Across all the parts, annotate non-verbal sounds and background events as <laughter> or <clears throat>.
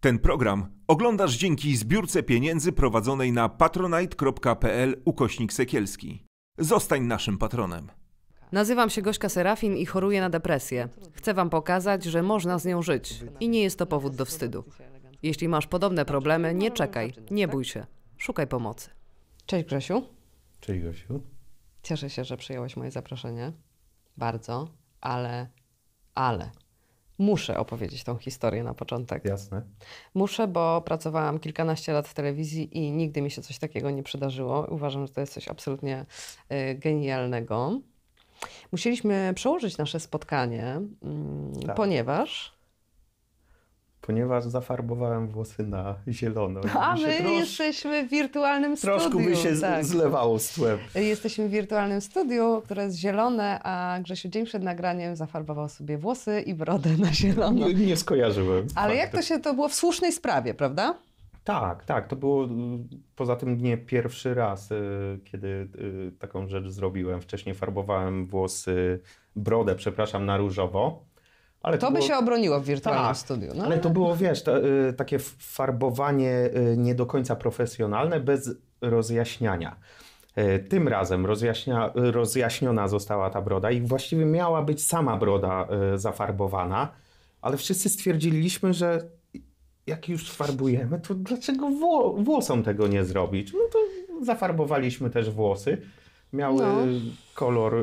Ten program oglądasz dzięki zbiórce pieniędzy prowadzonej na patronite.pl ukośnik sekielski. Zostań naszym patronem. Nazywam się Gośka Serafin i choruję na depresję. Chcę Wam pokazać, że można z nią żyć i nie jest to powód do wstydu. Jeśli masz podobne problemy, nie czekaj, nie bój się, szukaj pomocy. Cześć Grzesiu. Cześć Gosiu. Cieszę się, że przyjąłeś moje zaproszenie. Bardzo, ale, ale muszę opowiedzieć tą historię na początek. Jasne. Muszę, bo pracowałam kilkanaście lat w telewizji i nigdy mi się coś takiego nie przydarzyło. Uważam, że to jest coś absolutnie y, genialnego. Musieliśmy przełożyć nasze spotkanie, mm, tak. ponieważ ponieważ zafarbowałem włosy na zielono. A my trosz... jesteśmy w wirtualnym troszkę studiu. Troszkę by się tak. zlewało z tłem. Jesteśmy w wirtualnym studiu, które jest zielone, a Grzesiu dzień przed nagraniem zafarbował sobie włosy i brodę na zielono. Nie, nie skojarzyłem. Ale faktu. jak to się, to było w słusznej sprawie, prawda? Tak, tak. To było y, poza tym nie pierwszy raz, y, kiedy y, taką rzecz zrobiłem. Wcześniej farbowałem włosy, brodę, przepraszam, na różowo ale to, to by było... się obroniło w wirtualnym tak, studiu. No. Ale to było, wiesz, to, y, takie farbowanie y, nie do końca profesjonalne, bez rozjaśniania. Y, tym razem rozjaśnia, rozjaśniona została ta broda i właściwie miała być sama broda y, zafarbowana, ale wszyscy stwierdziliśmy, że jak już farbujemy, to dlaczego wło włosom tego nie zrobić? No to zafarbowaliśmy też włosy miały no. kolor.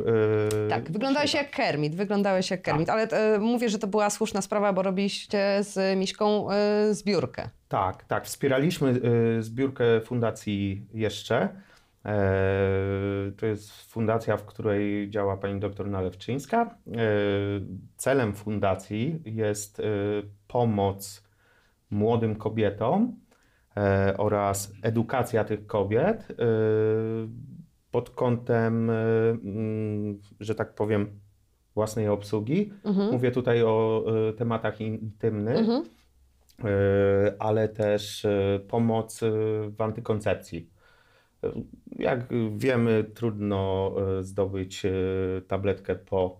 E, tak, wyglądałeś się jak Kermit, wyglądałeś jak Kermit, tak. ale e, mówię, że to była słuszna sprawa, bo robiliście z Miśką yy, zbiórkę. Tak, tak, wspieraliśmy yy, zbiórkę fundacji jeszcze. To jest fundacja, w której działa pani doktor Nalewczyńska. Celem fundacji jest pomoc młodym kobietom oraz edukacja tych kobiet pod kątem, e, mm, że tak powiem, własnej obsługi. Mhm. Mówię tutaj o e, tematach intymnych, mhm. E, ale też pomoc w antykoncepcji. Jak wiemy, trudno zdobyć tabletkę po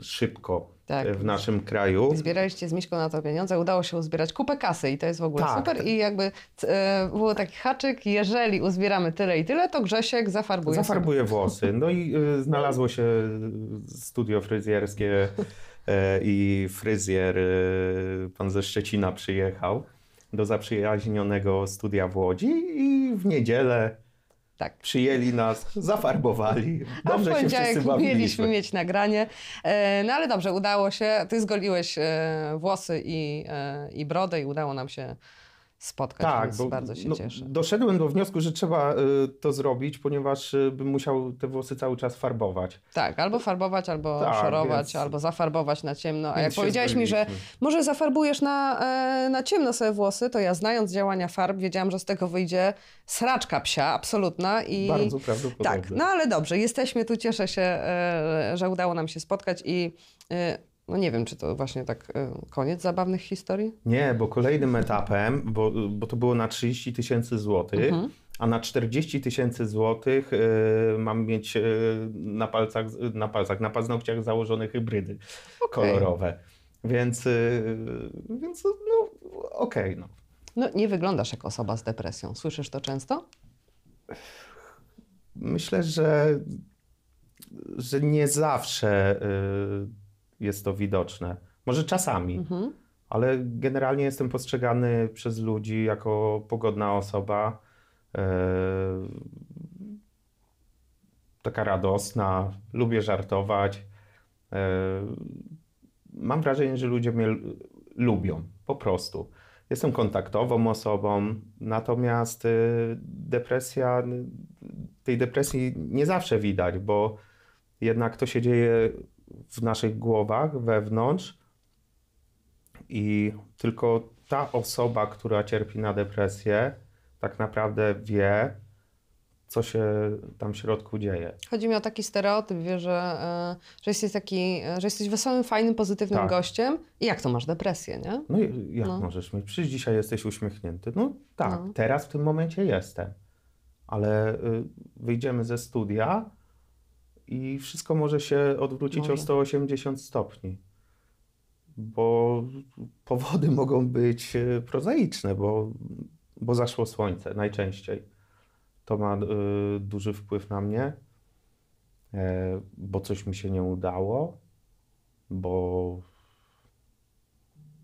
szybko tak. w naszym kraju. Zbieraliście z Miśką na to pieniądze, udało się uzbierać kupę kasy i to jest w ogóle tak. super. I jakby e, było taki haczyk, jeżeli uzbieramy tyle i tyle, to Grzesiek zafarbuje. Zafarbuje sobie. włosy. No i e, znalazło się studio fryzjerskie e, i fryzjer, e, pan ze Szczecina przyjechał do zaprzyjaźnionego studia w Łodzi i w niedzielę tak. Przyjęli nas, zafarbowali. Dobrze A w się wszyscy bawiliśmy. mieliśmy mieć nagranie. E, no ale dobrze, udało się. Ty zgoliłeś e, włosy i, e, i brodę i udało nam się spotkać, tak, więc bo, bardzo się no, cieszę. Doszedłem do wniosku, że trzeba y, to zrobić, ponieważ y, bym musiał te włosy cały czas farbować. Tak, albo farbować, albo tak, szorować, więc... albo zafarbować na ciemno. A jak powiedziałeś mi, że może zafarbujesz na, y, na ciemno sobie włosy, to ja znając działania farb wiedziałam, że z tego wyjdzie sraczka psia, absolutna. I... Bardzo prawdopodobnie. Tak, no ale dobrze, jesteśmy tu, cieszę się, e, że udało nam się spotkać i e, no nie wiem, czy to właśnie tak e, koniec zabawnych historii? Nie, bo kolejnym etapem, bo, bo to było na 30 tysięcy złotych, mhm. a na 40 tysięcy złotych y, mam mieć y, na palcach, na palcach, na paznokciach założone hybrydy okay. kolorowe. Więc, y, więc no okej. Okay, no. no nie wyglądasz jak osoba z depresją. Słyszysz to często? Myślę, że, że nie zawsze... Y, jest to widoczne. Może czasami, mhm. ale generalnie jestem postrzegany przez ludzi jako pogodna osoba, e, taka radosna, lubię żartować. E, mam wrażenie, że ludzie mnie lubią, po prostu. Jestem kontaktową osobą, natomiast e, depresja, tej depresji nie zawsze widać, bo jednak to się dzieje w naszych głowach, wewnątrz i tylko ta osoba, która cierpi na depresję, tak naprawdę wie, co się tam w środku dzieje. Chodzi mi o taki stereotyp, wie, że, e, że jesteś taki, e, że jesteś wesołym, fajnym, pozytywnym tak. gościem i jak to masz depresję, nie? No jak no. możesz mieć? Przecież dzisiaj jesteś uśmiechnięty. No tak, no. teraz w tym momencie jestem, ale y, wyjdziemy ze studia i wszystko może się odwrócić może. o 180 stopni. Bo powody <laughs> mogą być e, prozaiczne, bo, bo zaszło słońce najczęściej. To ma y, duży wpływ na mnie, e, bo coś mi się nie udało, bo,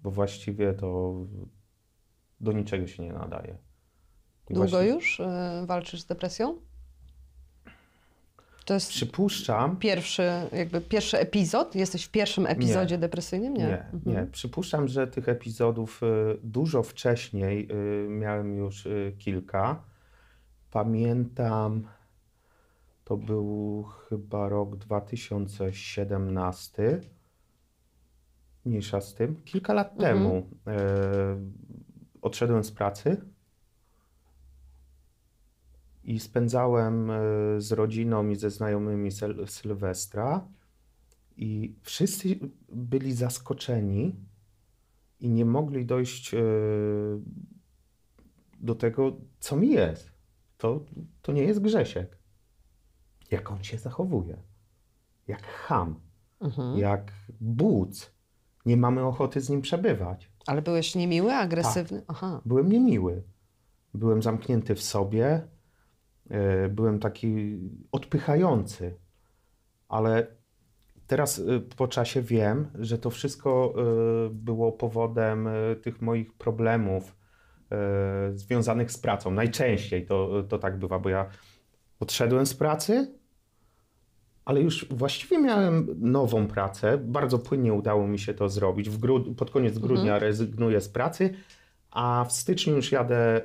bo właściwie to do niczego się nie nadaje. I Długo właśnie... już y, walczysz z depresją? To jest Przypuszczam. Pierwszy, jakby pierwszy epizod? Jesteś w pierwszym epizodzie nie, depresyjnym? Nie. Nie, mhm. nie. Przypuszczam, że tych epizodów y, dużo wcześniej y, miałem już y, kilka. Pamiętam, to był chyba rok 2017. Mniejsza z tym. Kilka lat mhm. temu e, odszedłem z pracy i spędzałem e, z rodziną i ze znajomymi Sylwestra. I wszyscy byli zaskoczeni i nie mogli dojść e, do tego, co mi jest. To, to nie jest Grzesiek. Jak on się zachowuje. Jak ham. Mhm. Jak buc. Nie mamy ochoty z nim przebywać. Ale byłeś niemiły, agresywny? Tak. Aha. Byłem niemiły. Byłem zamknięty w sobie E, byłem taki odpychający, ale teraz e, po czasie wiem, że to wszystko e, było powodem tych moich problemów związanych z pracą. Najczęściej to, to tak bywa, bo ja odszedłem z pracy, ale już właściwie miałem nową pracę. Bardzo płynnie udało mi się to zrobić. pod koniec mhm. grudnia mhm. rezygnuję z pracy, a w styczniu już jadę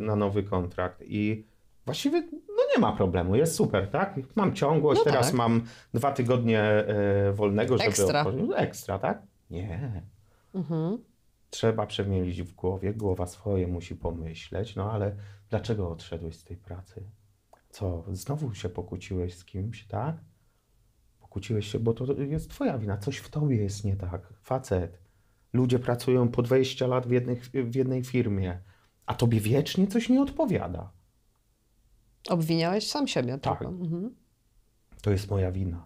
na nowy kontrakt. I właściwie no nie ma problemu, jest super, tak? Mam ciągłość, no teraz tak. mam dwa tygodnie e, wolnego, żeby ekstra. Odpocząć. No ekstra, tak? Nie. Mhm. Trzeba przemienić w głowie, głowa swoje musi pomyśleć, no ale dlaczego odszedłeś z tej pracy? Co, znowu się pokłóciłeś z kimś, tak? Pokłóciłeś się, bo to jest twoja wina, coś w tobie jest nie tak. Facet, ludzie pracują po 20 lat w, jednych, w jednej firmie, a tobie wiecznie coś nie odpowiada. Obwiniałeś sam siebie. Tak. Mhm. To jest moja wina.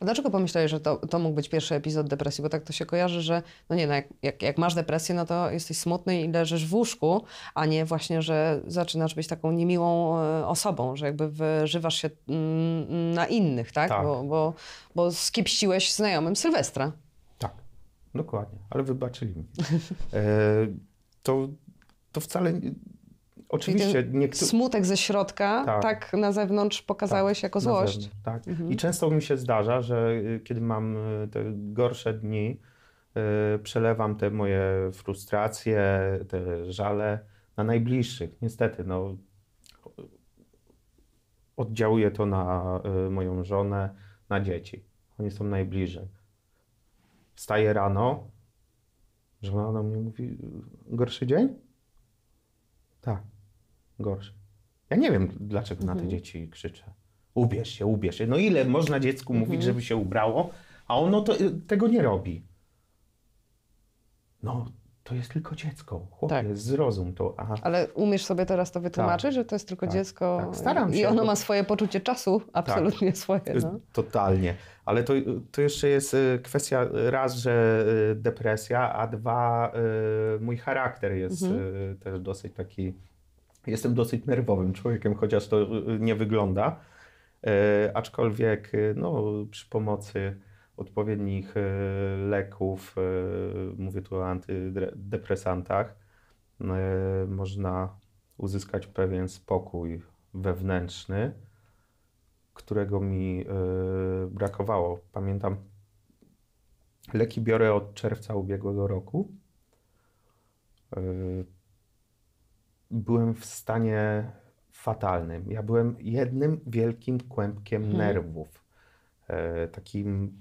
A dlaczego pomyślałeś, że to, to mógł być pierwszy epizod depresji? Bo tak to się kojarzy, że no nie, no jak, jak, jak, masz depresję, no to jesteś smutny i leżysz w łóżku, a nie właśnie, że zaczynasz być taką niemiłą e, osobą, że jakby wyżywasz się mm, na innych, tak? tak. Bo, bo, bo skipściłeś znajomym Sylwestra. Tak, dokładnie, ale wybaczyli mi. <laughs> E, to, to wcale... Nie Oczywiście. Niektó- smutek ze środka, tak. tak, na zewnątrz pokazałeś tak, jako złość. Zewnątrz, tak. Mhm. I często mi się zdarza, że y, kiedy mam y, te gorsze dni, y, przelewam te moje frustracje, te żale na najbliższych. Niestety, no, oddziałuje to na moją żonę, na dzieci. Oni są najbliżej. Wstaję rano, żona do mnie mówi, gorszy dzień? Tak gorszy. Ja nie wiem, dlaczego mhm. na te mhm. dzieci krzyczę. Ubierz się, ubierz się. No ile można dziecku mhm. mówić, żeby się ubrało, a ono to, y, tego nie robi. No, to jest tylko dziecko. Chłopie, tak. zrozum to. Aha. Ale umiesz sobie teraz to wytłumaczyć, tak, że to jest tylko tak, dziecko tak. Staram się, i ono ma swoje poczucie czasu, tak. absolutnie swoje. Y, no. Totalnie. Ale to, to jeszcze jest y, kwestia raz, że depresja, a dwa mój charakter jest mhm. też dosyć taki Jestem dosyć nerwowym człowiekiem, chociaż to y, y, nie wygląda. E, aczkolwiek y, no, przy pomocy odpowiednich e, leków, e, mówię tu o antydepresantach, e, można uzyskać pewien spokój wewnętrzny, którego mi e, brakowało. Pamiętam, leki biorę od czerwca ubiegłego roku e, byłem w stanie fatalnym. Ja byłem jednym wielkim kłębkiem hmm. nerwów. E, takim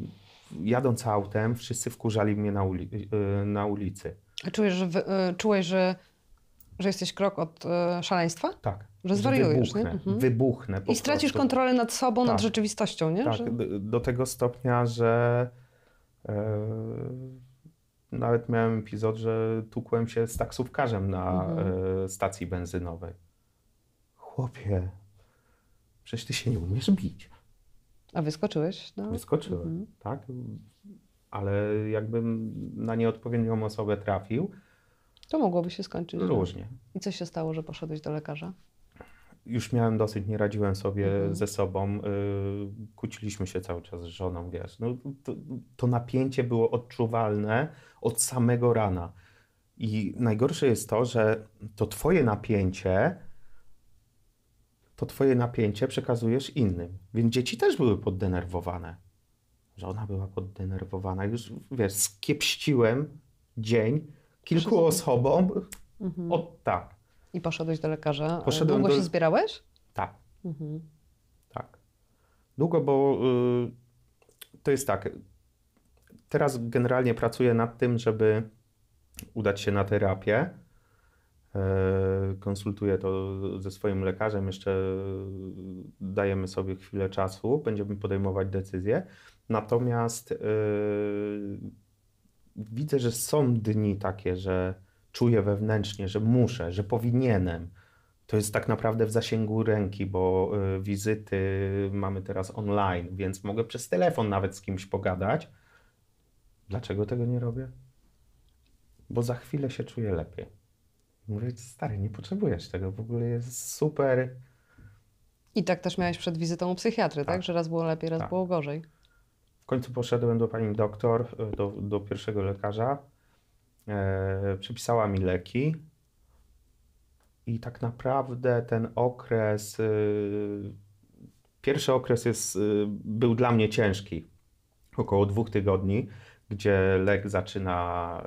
jadąc autem, wszyscy wkurzali mnie na, uli e, na ulicy. A czujesz, że, wy, e, czułeś, że, że jesteś krok od e, szaleństwa? Tak. Że zwariujesz, wybuchnę, nie? Mhm. Wybuchnę. I stracisz prostu. kontrolę nad sobą, tak. nad rzeczywistością, nie? Tak, że... do tego stopnia, że e, nawet miałem epizod, że tukłem się z taksówkarzem na mhm. E, stacji benzynowej. Chłopie, przecież ty się nie umiesz bić. A wyskoczyłeś? No. Wyskoczyłem, mhm. tak. Ale jakbym na nieodpowiednią osobę trafił. To mogłoby się skończyć. Tak. Różnie. I co się stało, że poszedłeś do lekarza? już miałem dosyć, nie radziłem sobie mhm. ze sobą. Y, kłóciliśmy się cały czas z żoną, wiesz. No, to, to napięcie było odczuwalne od samego rana. I najgorsze jest to, że to twoje napięcie, to twoje napięcie przekazujesz innym. Więc dzieci też były poddenerwowane. Żona była poddenerwowana. Już, wiesz, skiepściłem dzień kilku osobom. Mhm. O tak. I poszedłeś do lekarza. E, Poszedłem Długo do... się zbierałeś? Tak. Mhm. Tak. Długo, bo y, to jest tak. Teraz generalnie pracuję nad tym, żeby udać się na terapię. E, konsultuję to ze swoim lekarzem, jeszcze y, dajemy sobie chwilę czasu, będziemy podejmować decyzje. Natomiast yy, widzę, że są dni takie, że czuję wewnętrznie, że muszę, że powinienem, to jest tak naprawdę w zasięgu ręki, bo y, wizyty mamy teraz online, więc mogę przez telefon nawet z kimś pogadać. Dlaczego tego nie robię? Bo za chwilę się czuję lepiej. Mówię, stary, nie potrzebujesz tego, w ogóle jest super. I tak też miałeś przed wizytą u psychiatry, tak? tak? Że raz było lepiej, raz tak. było gorzej. W końcu poszedłem do pani doktor, y, do, do pierwszego lekarza E, przepisała mi leki. I tak naprawdę ten okres, e, pierwszy okres jest, e, był dla mnie ciężki, około dwóch tygodni, gdzie lek zaczyna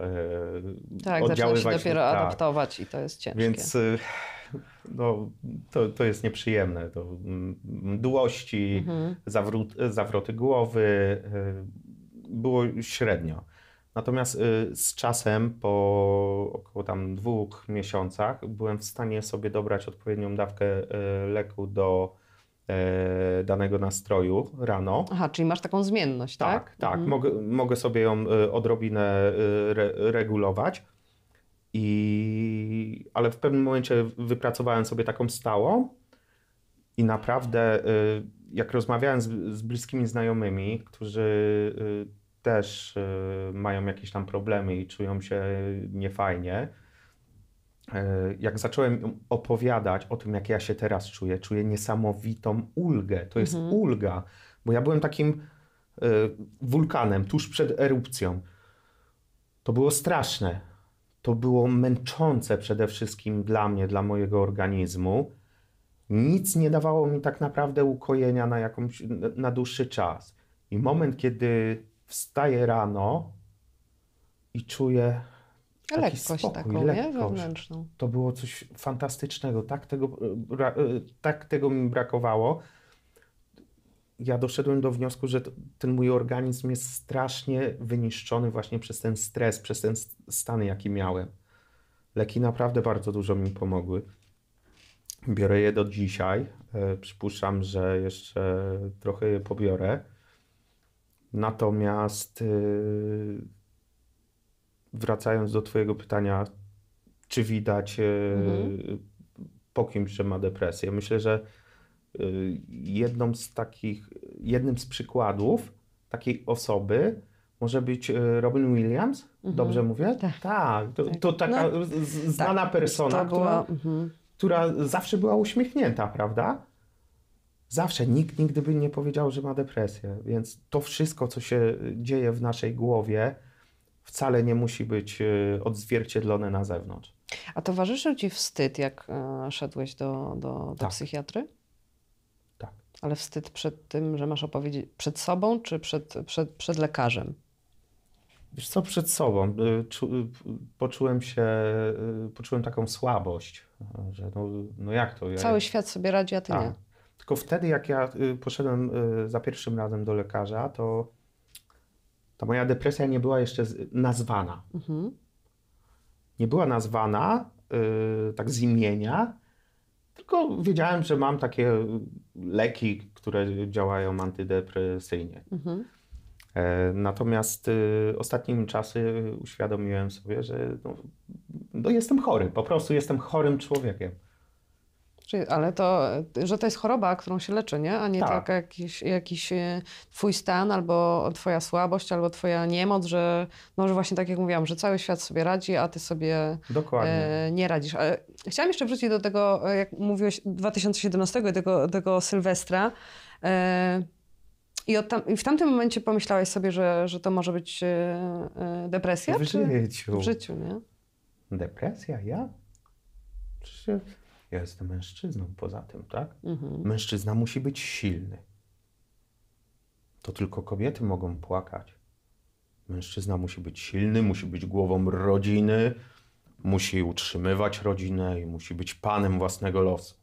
tak, oddziaływać. Zaczyna się dopiero tak. adaptować i to jest ciężkie. Więc no, to, to jest nieprzyjemne. To mm, mdłości, mhm. zawrót, zawroty głowy, było średnio. Natomiast y, z czasem, po około tam dwóch miesiącach, byłem w stanie sobie dobrać odpowiednią dawkę y, leku do y, danego nastroju rano. Aha, czyli masz taką zmienność, tak? Tak, tak. Mhm. Mogę, mogę sobie ją odrobinę re regulować. I, ale w pewnym momencie wypracowałem sobie taką stałą i naprawdę, jak rozmawiałem z, z bliskimi znajomymi, którzy też y, mają jakieś tam problemy i czują się niefajnie. Y, jak zacząłem opowiadać o tym, jak ja się teraz czuję, czuję niesamowitą ulgę. To jest mhm. ulga, bo ja byłem takim y, wulkanem tuż przed erupcją. To było straszne. To było męczące przede wszystkim dla mnie, dla mojego organizmu. Nic nie dawało mi tak naprawdę ukojenia na, jakąś, na dłuższy czas. I moment, kiedy wstaję rano i czuję taki lekkość spokój, taką, lekkość. Nie? wewnętrzną. To było coś fantastycznego. Tak tego, e, tak tego mi brakowało. Ja doszedłem do wniosku, że ten mój organizm jest strasznie wyniszczony właśnie przez ten stres, przez ten stan, jaki miałem. Leki naprawdę bardzo dużo mi pomogły. Biorę je do dzisiaj. E, przypuszczam, że jeszcze trochę je pobiorę. Natomiast y, wracając do Twojego pytania, czy widać y, mhm. po kimś, że ma depresję? Myślę, że y, jedną z takich, jednym z przykładów takiej osoby może być Robin Williams, mhm. dobrze mówię? Tak. tak to, to, tak. taka no, tak. znana tak. persona, była, która, mhm. która zawsze była uśmiechnięta, prawda? Zawsze nikt nigdy by nie powiedział, że ma depresję, więc to wszystko, co się dzieje w naszej głowie, wcale nie musi być e, odzwierciedlone na zewnątrz. A towarzyszył ci wstyd, jak e, szedłeś do, do, do tak. psychiatry? Tak. Ale wstyd przed tym, że masz opowiedzieć przed sobą czy przed, przed, przed lekarzem? Wiesz co, przed sobą. E, poczułem się, poczułem taką słabość, że no, no jak to? Cały świat sobie radzi, a ty tak. nie. Tylko wtedy, jak ja y, poszedłem y, za pierwszym razem do lekarza, to ta moja depresja nie była jeszcze nazwana. Mhm. Nie była nazwana y, tak z imienia, tylko wiedziałem, że mam takie leki, które działają antydepresyjnie. Mhm. E, natomiast ostatnimi czasy uświadomiłem sobie, że no, no, jestem chory, po prostu jestem chorym człowiekiem. Czyli, ale to, że to jest choroba, którą się leczy, nie? A nie tak. tylko jakiś, jakiś e, twój stan, albo twoja słabość, albo twoja niemoc, że, no, że właśnie tak jak mówiłam, że cały świat sobie radzi, a ty sobie e, nie radzisz. Ale chciałam jeszcze wrócić do tego, e, jak mówiłeś, 2017, tego, tego Sylwestra. E, i, tam, I, w tamtym momencie pomyślałeś sobie, że, że to może być e, e, depresja? W czy? życiu. W życiu, nie? Depresja? Ja? Czy ja jestem mężczyzną poza tym, tak? Mhm. Mężczyzna musi być silny. To tylko kobiety mogą płakać. Mężczyzna musi być silny, musi być głową rodziny, musi utrzymywać rodzinę i musi być panem własnego losu.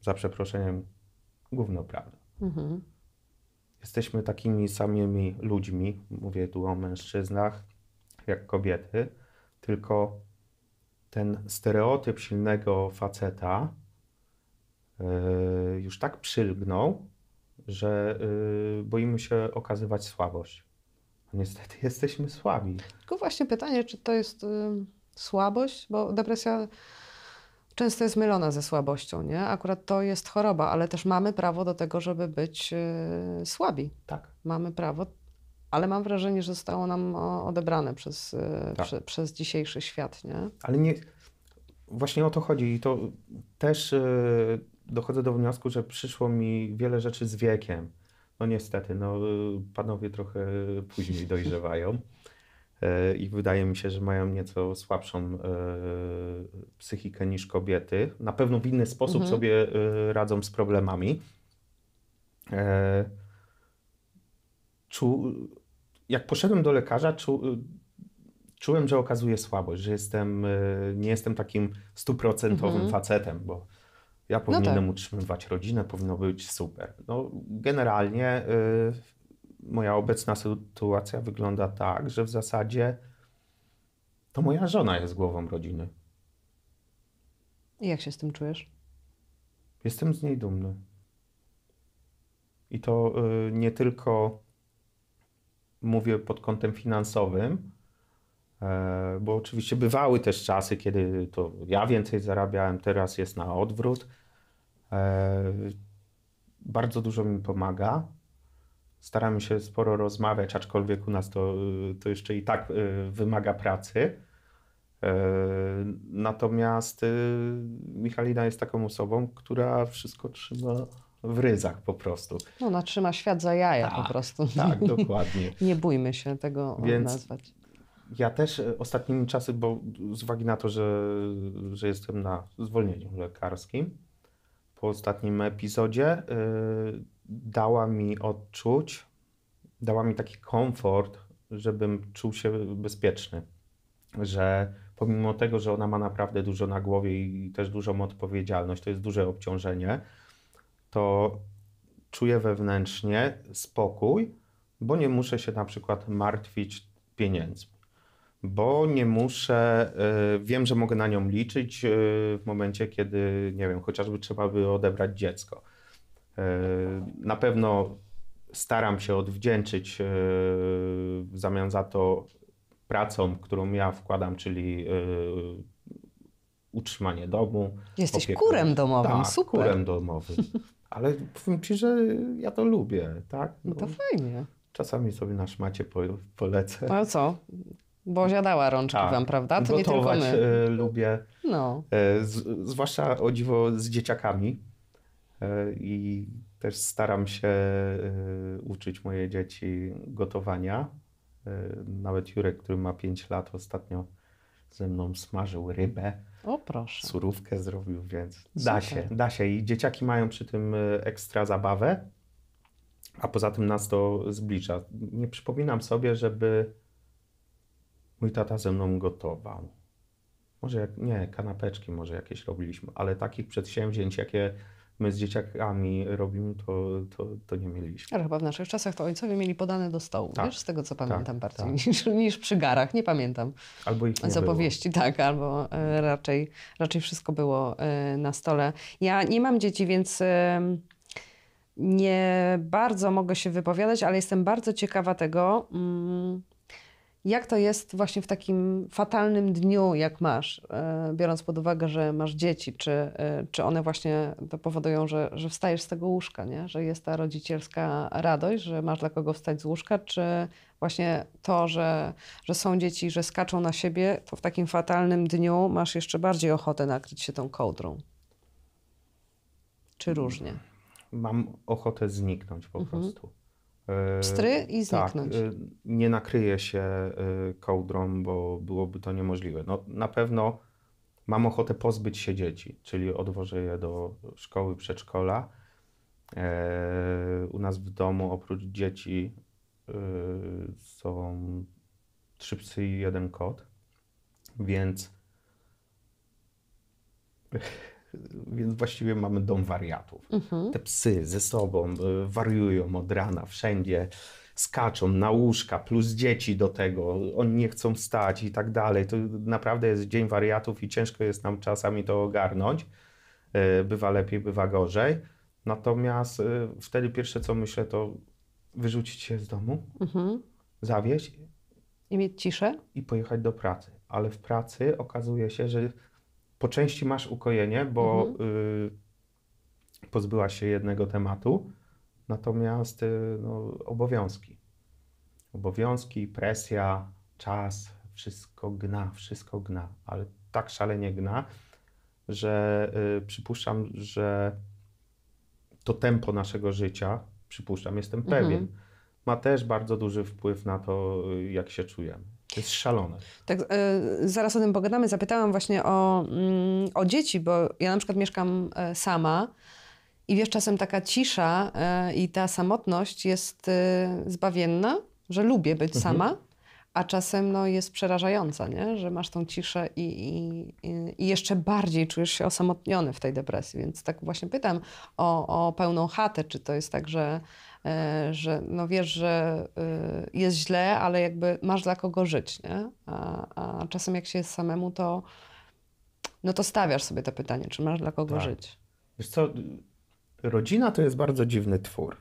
Za przeproszeniem, gówno prawda. Mhm. Jesteśmy takimi samymi ludźmi, mówię tu o mężczyznach, jak kobiety, tylko ten stereotyp silnego faceta e, już tak przylgnął, że e, boimy się okazywać słabość. Niestety <laughs> jesteśmy słabi. Tylko właśnie pytanie, czy to jest y, słabość, bo depresja często jest mylona ze słabością, nie? Akurat to jest choroba, ale też mamy prawo do tego, żeby być y, słabi. Tak. Mamy prawo ale mam wrażenie, że zostało nam odebrane przez, e, tak. prze, przez dzisiejszy świat. Nie? Ale nie, właśnie o to chodzi i to też yy, dochodzę do wniosku, że przyszło mi wiele rzeczy z wiekiem. No niestety, no, e, panowie trochę później dojrzewają i wydaje mi się, że mają nieco słabszą psychikę niż kobiety. Na pewno w inny sposób mhm. sobie radzą z problemami. Czu jak poszedłem do lekarza, czu, y, czułem, że okazuje słabość, że jestem, y, nie jestem takim stuprocentowym mhm. facetem, bo ja no powinienem no tak. utrzymywać rodzinę, powinno być super. No, generalnie y, moja obecna sytuacja wygląda tak, że w zasadzie to moja żona jest głową rodziny. I jak się z tym czujesz? Jestem z niej dumny. I to y, nie tylko mówię pod kątem finansowym, e, bo oczywiście bywały też czasy, kiedy to ja więcej zarabiałem, teraz jest na odwrót. E, bardzo dużo mi pomaga. Staramy się sporo rozmawiać, aczkolwiek u nas to, to jeszcze i tak e, wymaga pracy. Natomiast Michalina jest taką osobą, która wszystko trzyma w ryzach po prostu. No, ona trzyma świat za jaja tak, po prostu. Tak, <laughs> dokładnie. nie bójmy się tego Więc nazwać. Ja też e, ostatnimi czasy, bo z uwagi na to, że, że jestem na zwolnieniu lekarskim, po ostatnim epizodzie yy, dała mi odczuć, dała mi taki komfort, żebym czuł się bezpieczny. Że pomimo tego, że ona ma naprawdę dużo na głowie i też dużą odpowiedzialność, to jest duże obciążenie, to czuję wewnętrznie spokój, bo nie muszę się na przykład martwić pieniędzmi, bo nie muszę, y, wiem, że mogę na nią liczyć y, w momencie, kiedy, nie wiem, chociażby trzeba by odebrać dziecko. Y, na pewno staram się odwdzięczyć w zamian za to pracą, którą ja wkładam, czyli utrzymanie domu. Jesteś kurem domowym, tak, super. kurem domowym. Ale powiem Ci, że ja to lubię, tak? No, to no, fajnie. Czasami sobie na szmacie po, polecę. No co? Bo zjadała rączki tak. wam, prawda? To Gotować nie tylko my. E, lubię. No. E, z, zwłaszcza o dziwo z dzieciakami. E, I też staram się uczyć moje dzieci gotowania. Nawet Jurek, który ma 5 lat, ostatnio ze mną smażył rybę. O proszę. Surówkę zrobił, więc Super. da się, da się. I dzieciaki mają przy tym y, ekstra zabawę, a poza tym nas to zbliża. Nie przypominam sobie, żeby mój tata ze mną gotował. Może jak, nie, kanapeczki może jakieś robiliśmy, ale takich przedsięwzięć, jakie My z dzieciakami robimy, to, to, to nie mieliśmy. Ale chyba w naszych czasach to ojcowie mieli podane do stołu, tak, wiesz, z tego co tak, pamiętam tak, bardziej tak. Niż, niż przy garach, nie pamiętam. Albo ich nie Z opowieści, było. tak, albo e, raczej, raczej wszystko było e, na stole. Ja nie mam dzieci, więc... E, nie bardzo mogę się wypowiadać, ale jestem bardzo ciekawa tego, mm, jak to jest właśnie w takim fatalnym dniu, jak masz, e, biorąc pod uwagę, że masz dzieci, czy, e, czy one właśnie to powodują, że, że wstajesz z tego łóżka, nie? że jest ta rodzicielska radość, że masz dla kogo wstać z łóżka, czy właśnie to, że, że są dzieci, że skaczą na siebie, to w takim fatalnym dniu masz jeszcze bardziej ochotę nakryć się tą kołdrą? Czy mm. różnie? Mam ochotę zniknąć po mhm. prostu. Pstry e, i tak, zniknąć. Tak, nie nakryje się e, kołdrą, bo byłoby to niemożliwe. No, na pewno mam ochotę pozbyć się dzieci, czyli odwożę je do szkoły, przedszkola. U nas w domu oprócz dzieci są trzy psy i jeden kot, więc więc właściwie mamy dom wariatów. Mhm. Te psy ze sobą e, wariują od rana wszędzie, skaczą na łóżka, plus dzieci do tego, oni nie chcą wstać i tak dalej. To naprawdę jest dzień wariatów i ciężko jest nam czasami to ogarnąć. E, bywa lepiej, bywa gorzej. Natomiast e, wtedy pierwsze co myślę, to wyrzucić się z domu, mhm. zawieść. I mieć ciszę? I pojechać do pracy. Ale w pracy okazuje się, że po części masz ukojenie, bo mhm. y, pozbyła się jednego tematu, natomiast y, no, obowiązki. Obowiązki, presja, czas, wszystko gna, wszystko gna, ale tak szalenie gna, że y, przypuszczam, że to tempo naszego życia, przypuszczam, jestem mhm. pewien, mhm. ma też bardzo duży wpływ na to, y, jak się czujemy. To jest szalone. Tak, e, zaraz o tym pogadamy. Zapytałam właśnie o, mm, o dzieci, bo ja na przykład mieszkam e, sama i wiesz, czasem taka cisza e, i ta samotność jest zbawienna, że lubię być mhm. sama, a czasem no, jest przerażająca, nie? że masz tą ciszę i, i, i, jeszcze bardziej czujesz się osamotniony w tej depresji. Więc tak właśnie pytam o, o pełną chatę, czy to jest tak, że E, że no wiesz, że e, jest źle, ale jakby masz dla kogo żyć, nie? A, a czasem jak się jest samemu, to no to stawiasz sobie to pytanie, czy masz dla kogo tak. żyć. Wiesz co, rodzina to jest bardzo dziwny twór.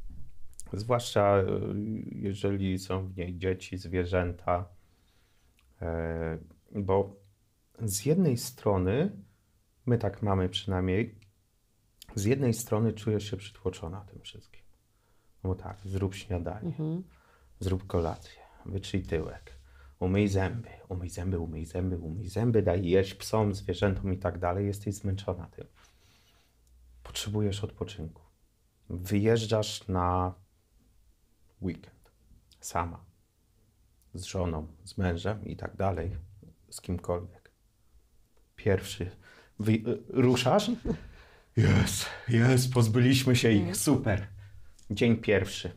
<laughs> Zwłaszcza e, jeżeli są w niej dzieci, zwierzęta, bo z jednej strony, my tak mamy przynajmniej, z jednej strony czujesz się przytłoczona tym wszystkim. No tak, zrób śniadanie, mhm. zrób kolację, wytrzyj tyłek, umyj zęby, umyj zęby, umyj zęby, umyj zęby, daj jeść psom, zwierzętom i tak dalej. Jesteś zmęczona tym. Potrzebujesz odpoczynku. Wyjeżdżasz na weekend sama, z żoną, z mężem i tak dalej, z kimkolwiek. Pierwszy wy, ruszasz? <laughs> Jest, jest, pozbyliśmy się ich, mhm. super. Dzień pierwszy.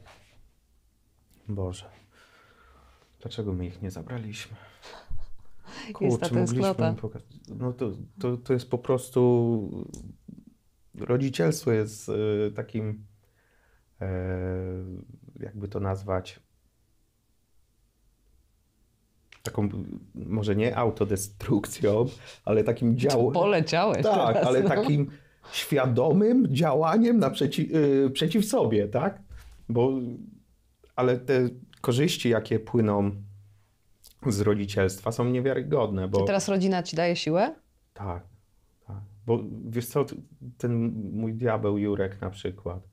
Boże. Dlaczego my ich nie zabraliśmy? Kurczę, mogliśmy pokazać. No to, to, to jest po prostu... Rodzicielstwo jest y, takim... Y, jakby to nazwać... Taką, może nie autodestrukcją, ale takim działem. Poleciałeś. Tak, teraz, ale no. takim świadomym działaniem naprzeciw, yy, przeciw sobie, tak? Bo, ale te korzyści, jakie płyną z rodzicielstwa są niewiarygodne, bo... Czy teraz rodzina ci daje siłę? Tak, tak. Bo wiesz co, ten mój diabeł Jurek na przykład,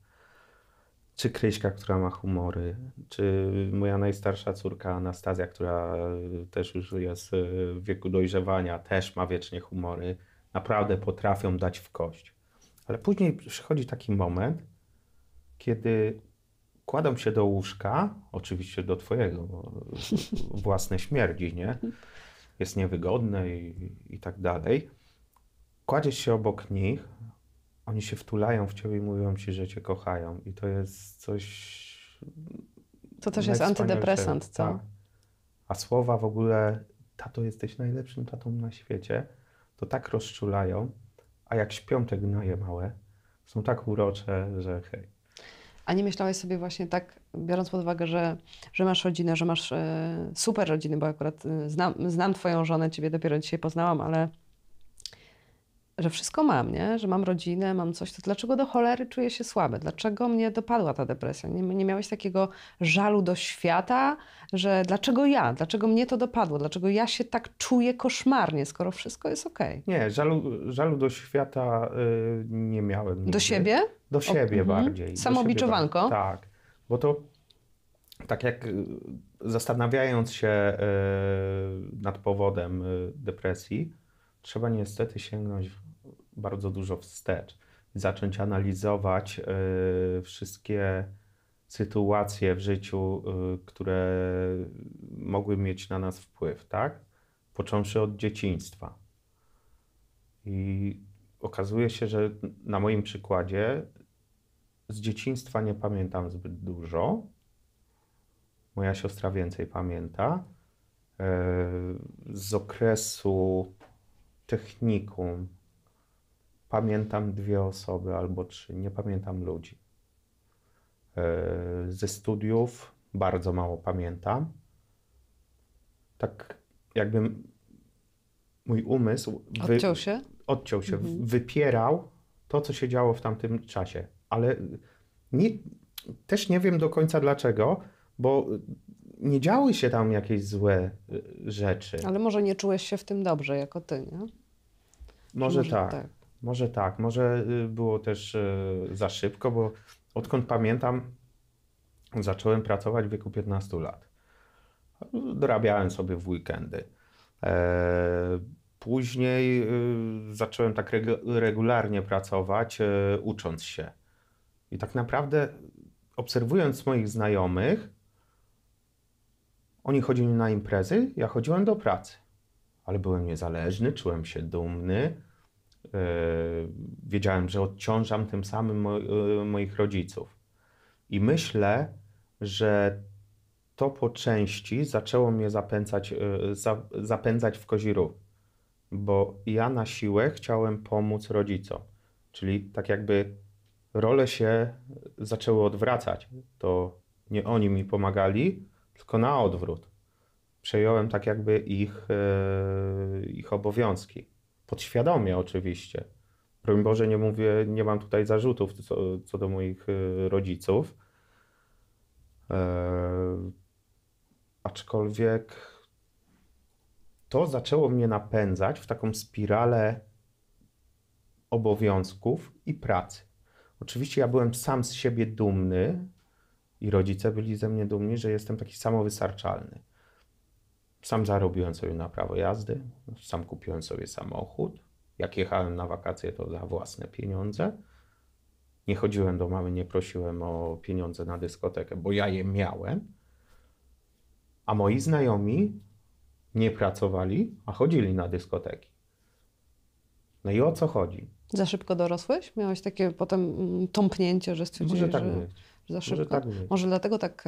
czy Kryśka, która ma humory, czy moja najstarsza córka Anastazja, która też już jest w wieku dojrzewania, też ma wiecznie humory, naprawdę potrafią dać w kość. Ale później przychodzi taki moment, kiedy kładą się do łóżka, oczywiście do twojego, <laughs> własne śmierdzi, nie? Jest niewygodne i, i tak dalej. Kładziesz się obok nich, oni się wtulają w ciebie i mówią ci, że cię kochają. I to jest coś. To też jest antydepresant, co? Tak. A słowa w ogóle, tato, jesteś najlepszym tatą na świecie, to tak rozczulają a jak śpią te gnoje małe, są tak urocze, że hej. A nie myślałeś sobie właśnie tak, biorąc pod uwagę, że, że masz rodzinę, że masz e, super rodzinę, bo akurat e, znam, znam twoją żonę, ciebie dopiero dzisiaj poznałam, ale że wszystko mam, nie? że mam rodzinę, mam coś, to dlaczego do cholery czuję się słaby? Dlaczego mnie dopadła ta depresja? Nie, nie miałeś takiego żalu do świata, że dlaczego ja? Dlaczego mnie to dopadło? Dlaczego ja się tak czuję koszmarnie, skoro wszystko jest okej? Okay? Nie, żalu, żalu do świata y, nie miałem. Nigdy. Mhm. Do siebie? Do siebie o, bardziej. Samobiczowanko? tak, bo to tak jak y, zastanawiając się y, nad powodem y, depresji, trzeba niestety sięgnąć bardzo dużo wstecz, zacząć analizować y, wszystkie sytuacje w życiu, y, które mogły mieć na nas wpływ, tak? Począwszy od dzieciństwa. I okazuje się, że na moim przykładzie z dzieciństwa nie pamiętam zbyt dużo. Moja siostra więcej pamięta. Y, z okresu technikum pamiętam dwie osoby albo trzy, nie pamiętam ludzi. Yy, ze studiów bardzo mało pamiętam. Tak jakbym mój umysł wy... odciął się, odciął się mhm. wypierał to, co się działo w tamtym czasie. Ale nie, też nie wiem do końca dlaczego, bo nie działy się tam jakieś złe y, rzeczy. Ale może nie czułeś się w tym dobrze jako ty, nie? Może, może tak. tak. Może tak, może y, było też y, za szybko, bo odkąd pamiętam, zacząłem pracować w wieku 15 lat. Dorabiałem sobie w weekendy. E, później y, zacząłem tak regularnie pracować, e, ucząc się. I tak naprawdę, obserwując moich znajomych, oni chodzili na imprezy, ja chodziłem do pracy. Ale byłem niezależny, czułem się dumny E, wiedziałem, że odciążam tym samym e, moich rodziców. I myślę, że to po części zaczęło mnie zapędzać, e, zapędzać w koziru, bo ja na siłę chciałem pomóc rodzicom. Czyli tak jakby role się zaczęły odwracać. To nie oni mi pomagali, tylko na odwrót. Przejąłem tak jakby ich, ich obowiązki podświadomie oczywiście. Broń Boże, nie mówię, nie mam tutaj zarzutów co, co do moich y, rodziców. E, aczkolwiek to zaczęło mnie napędzać w taką spiralę obowiązków i pracy. Oczywiście ja byłem sam z siebie dumny i rodzice byli ze mnie dumni, że jestem taki samowystarczalny. Sam zarobiłem sobie na prawo jazdy, sam kupiłem sobie samochód. Jak jechałem na wakacje, to za własne pieniądze. Nie chodziłem do mamy, nie prosiłem o pieniądze na dyskotekę, bo ja je miałem. A moi znajomi nie pracowali, a chodzili na dyskoteki. No i o co chodzi? Za szybko dorosłeś? Miałeś takie potem mm, tąpnięcie, że stwierdziłeś, Może tak że, być. że za szybko. Może, tak być. Może dlatego tak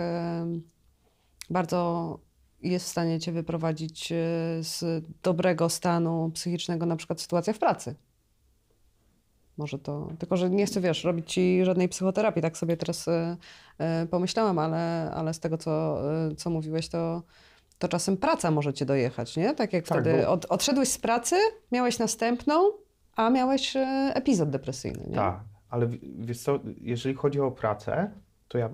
bardzo jest w stanie cię wyprowadzić e, z dobrego stanu psychicznego, na przykład sytuacja w pracy. Może to. Tylko, że nie chcę, wiesz, robić ci żadnej psychoterapii, tak sobie teraz e, e, pomyślałam, ale, ale z tego, co, co mówiłeś, to, to czasem praca może cię dojechać, nie? Tak jak tak, wtedy bo... od, odszedłeś z pracy, miałeś następną, a miałeś epizod depresyjny, nie? Tak, ale wiesz co, jeżeli chodzi o pracę, to ja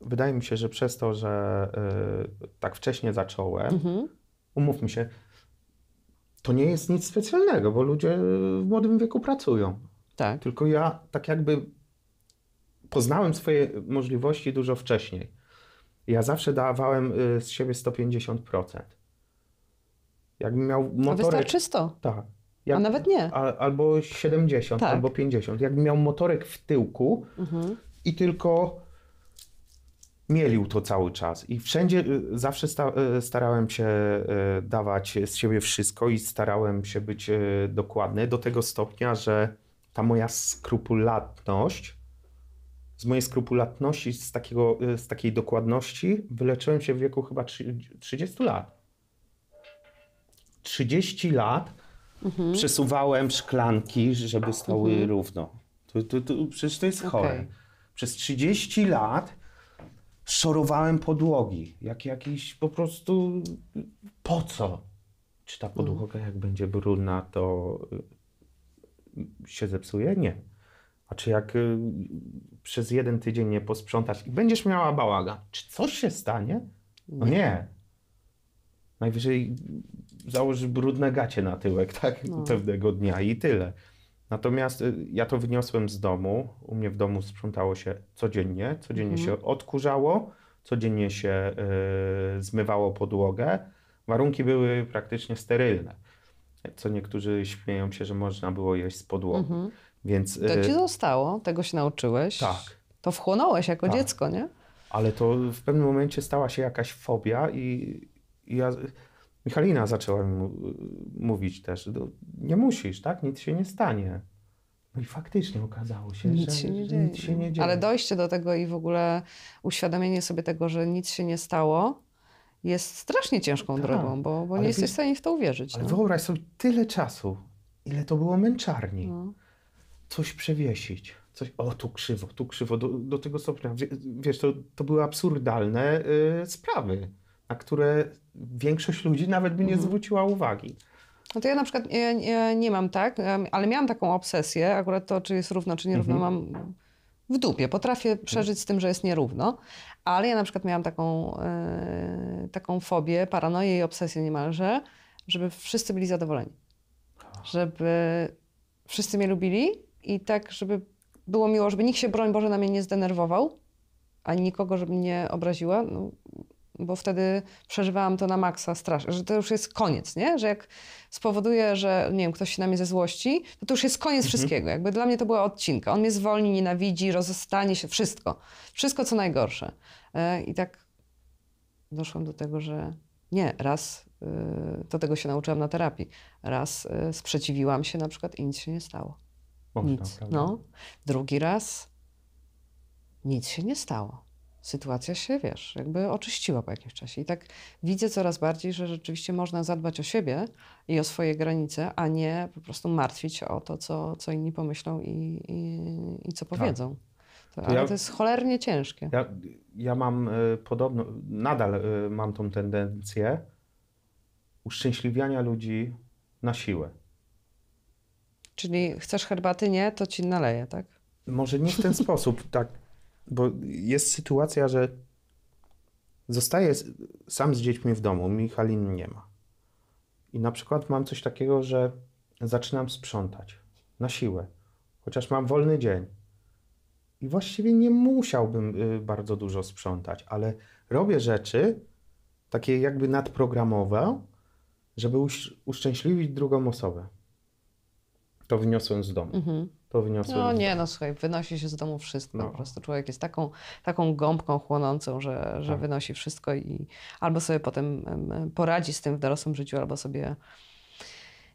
wydaje mi się, że przez to, że y, tak wcześnie zacząłem, mhm. umówmy się, to nie jest nic specjalnego, bo ludzie w młodym wieku pracują. Tak. Tylko ja tak jakby poznałem swoje możliwości dużo wcześniej. Ja zawsze dawałem y, z siebie 150%. Jakbym miał motorek... A Tak. Jak, a nawet nie. A, albo 70, tak. albo 50. Jakbym miał motorek w tyłku mhm. i tylko mielił to cały czas. I wszędzie y, zawsze sta y, starałem się y, dawać z siebie wszystko i starałem się być dokładny do tego stopnia, że ta moja skrupulatność, z mojej skrupulatności, z, takiego, z takiej dokładności wyleczyłem się w wieku chyba 30 lat. 30 lat mhm. przesuwałem szklanki, żeby stały mhm. równo. To, to, to, przecież to jest okay. chore. Przez 30 lat szorowałem podłogi, jak jakiś po prostu po co? Czy ta podłoga jak będzie brudna, to y, się zepsuje? Nie. A czy jak y, przez jeden tydzień nie posprzątasz i będziesz miała bałagan, czy coś się stanie? No nie. Najwyżej założysz brudne gacie na tyłek, tak? No. Pewnego dnia i tyle. Natomiast y, ja to wyniosłem z domu. U mnie w domu sprzątało się codziennie, codziennie mhm. się odkurzało, codziennie się y, zmywało podłogę. Warunki były praktycznie sterylne. Co niektórzy śmieją się, że można było jeść z podłogi. Mhm. Więc, y, to ci zostało, tego się nauczyłeś. Tak. To wchłonąłeś jako tak. dziecko, nie? Ale to w pewnym momencie stała się jakaś fobia i, i ja Michalina zaczęła mu y, mówić też, no, nie musisz, tak? Nic się nie stanie. No i faktycznie okazało się, nic że się nic się nie dzieje. Ale dojście do tego i w ogóle uświadomienie sobie tego, że nic się nie stało, jest strasznie ciężką Ta. drogą, bo, bo nie jesteś w stanie w to uwierzyć. Ale no. wyobraź sobie tyle czasu, ile to było męczarni. No. Coś przewiesić, coś, o tu krzywo, tu krzywo, do, do tego stopnia. Wiesz, to, to były absurdalne y, sprawy na które większość ludzi nawet by nie mhm. zwróciła uwagi. No to ja na przykład nie, nie, nie, mam tak, ale miałam taką obsesję, akurat to, czy jest równo, czy nierówno, mhm. mam w dupie. Potrafię mhm. przeżyć z tym, że jest nierówno, ale ja na przykład miałam taką, yy, taką fobię, paranoję i obsesję niemalże, żeby wszyscy byli zadowoleni. Żeby wszyscy mnie lubili i tak, żeby było miło, żeby nikt się, broń Boże, na mnie nie zdenerwował, ani nikogo, żeby mnie obraziła. No, bo wtedy przeżywałam to na maksa strasznie, że to już jest koniec, nie? Że jak spowoduje, że nie wiem, ktoś się na mnie ze złości, to, to już jest koniec mhm. wszystkiego. Jakby dla mnie to była odcinka. On mnie zwolni, nienawidzi, rozstanie się, wszystko. Wszystko, co najgorsze. E, I tak doszłam do tego, że nie, raz, e, to tego się nauczyłam na terapii, raz e, sprzeciwiłam się na przykład i nic się nie stało. nic. No. Drugi raz nic się nie stało sytuacja się, wiesz, jakby oczyściła po jakimś czasie. I tak widzę coraz bardziej, że rzeczywiście można zadbać o siebie i o swoje granice, a nie po prostu martwić się o to, co, co inni pomyślą i, i, i co tak. powiedzą. Tak. To, ale ja, to jest cholernie ciężkie. Ja, ja mam y, podobno, nadal y, mam tą tendencję uszczęśliwiania ludzi na siłę. Czyli chcesz herbaty? Nie, to ci naleję, tak? Może nie w ten <laughs> sposób, tak bo jest sytuacja, że zostaję sam z dziećmi w domu, Michalin nie ma. I na przykład mam coś takiego, że zaczynam sprzątać na siłę, chociaż mam wolny dzień. I właściwie nie musiałbym y, bardzo dużo sprzątać, ale robię rzeczy takie jakby nadprogramowe, żeby uszczęśliwić drugą osobę to wyniosłem z domu. Mhm. To wyniosłem. No nie, no słuchaj, wynosi się z domu wszystko. No. Po prostu człowiek jest taką, taką gąbką chłonącą, że, że tak. wynosi wszystko i albo sobie potem poradzi z tym w dorosłym życiu, albo sobie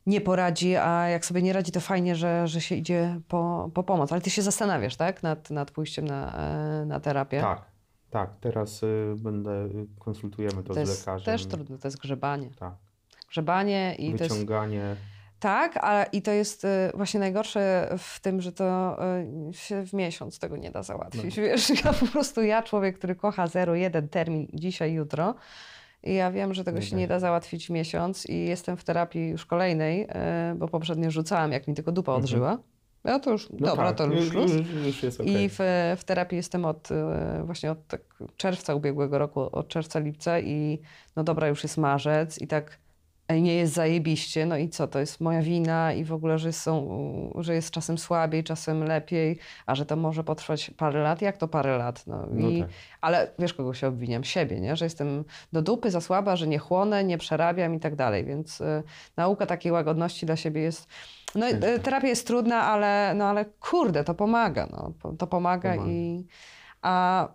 nie poradzi, a jak sobie nie radzi, to fajnie, że, że się idzie po, po pomoc. Ale ty się zastanawiasz, tak? Nad, nad pójściem na, e, na terapię. Tak, tak. Teraz y, będę, y, konsultujemy to, to z lekarzem. To jest też trudne, to jest grzebanie. Tak. Grzebanie i Wyciąganie. To jest tak, a, i to jest y, właśnie najgorsze w tym, że to y, się w miesiąc tego nie da załatwić. No. Wiesz, ja po prostu, ja człowiek, który kocha 0,1 termin dzisiaj, jutro, i ja wiem, że tego nie no się tak. nie da załatwić w miesiąc i jestem w terapii już kolejnej, y, bo poprzednio rzucałam, jak mi tylko dupa mhm. odżyła. Mhm. No to już, no dobra, tak, to już, już, już, już okay. I w, w, terapii jestem od właśnie od tak czerwca ubiegłego roku, od czerwca, lipca i no dobra, już jest marzec i tak nie jest zajebiście, no i co, to jest moja wina i w ogóle, że, są, że jest czasem słabiej, czasem lepiej, a że to może potrwać parę lat, jak to parę lat? No, no i, tak. Ale wiesz, kogo się obwiniam? Siebie, nie? że jestem do dupy, za słaba, że nie chłonę, nie przerabiam i tak dalej, więc y, nauka takiej łagodności dla siebie jest... No, y, terapia jest trudna, ale, no, ale kurde, to pomaga, no, to pomaga, pomaga. i... A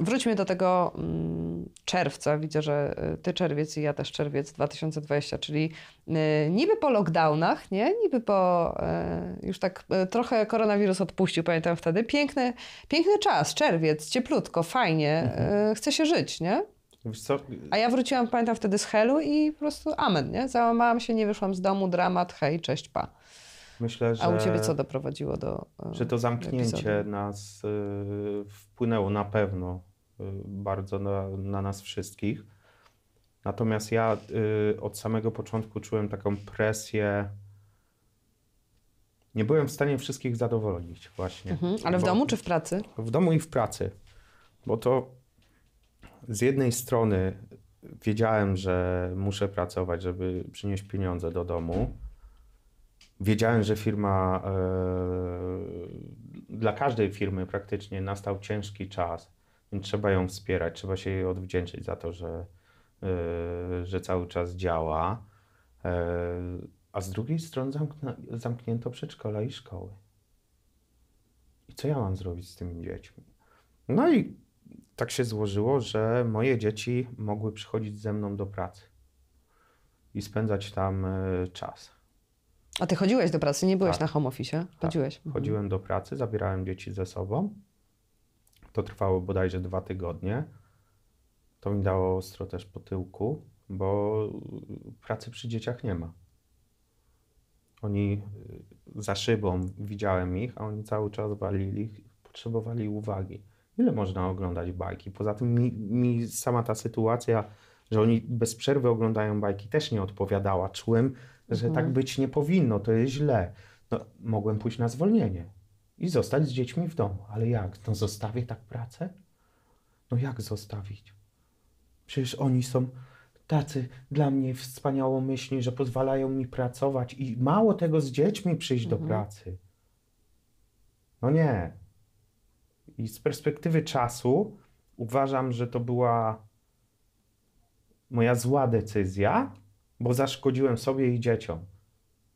Wróćmy do tego mm, czerwca. Widzę, że y, ty czerwiec i ja też czerwiec 2020, czyli y, niby po lockdownach, nie? Niby po y, już tak trochę koronawirus odpuścił, pamiętam wtedy. Piękny, piękny czas, czerwiec, cieplutko, fajnie, mhm. chce się żyć, nie? A ja wróciłam, pamiętam wtedy z Helu i po prostu amen, nie? Załamałam się, nie wyszłam z domu, dramat, hej, cześć, pa. Myślę, że, A u ciebie co doprowadziło do. Że to zamknięcie nas y, wpłynęło na pewno Y, bardzo na, na nas wszystkich. Natomiast ja y, od samego początku czułem taką presję. Nie byłem w stanie wszystkich zadowolić, właśnie. Mhm, ale w bo, domu czy w pracy? W domu i w pracy. Bo to z jednej strony wiedziałem, że muszę pracować, żeby przynieść pieniądze do domu. Wiedziałem, że firma, y, dla każdej firmy praktycznie nastał ciężki czas trzeba ją wspierać, trzeba się jej odwdzięczyć za to, że, yy, że cały czas działa. Yy, a z drugiej strony zamknięto przedszkola i szkoły. I co ja mam zrobić z tymi dziećmi? No i tak się złożyło, że moje dzieci mogły przychodzić ze mną do pracy i spędzać tam yy, czas. A ty chodziłeś do pracy, nie byłeś tak. na home office? Chodziłeś. Tak. Mhm. Chodziłem do pracy, zabierałem dzieci ze sobą. To trwało bodajże dwa tygodnie. To mi dało ostro też po tyłku, bo pracy przy dzieciach nie ma. Oni y, za szybą widziałem ich, a oni cały czas walili, potrzebowali uwagi. Ile można oglądać bajki? Poza tym mi, mi sama ta sytuacja, że oni bez przerwy oglądają bajki, też nie odpowiadała. Czułem, że mhm. tak być nie powinno, to jest źle. No, mogłem pójść na zwolnienie i zostać z dziećmi w domu. Ale jak? No zostawię tak pracę? No jak zostawić? Przecież oni są tacy dla mnie wspaniałomyślni, że pozwalają mi pracować i mało tego z dziećmi przyjść mhm. do pracy. No nie. I z perspektywy czasu uważam, że to była moja zła decyzja, bo zaszkodziłem sobie i dzieciom.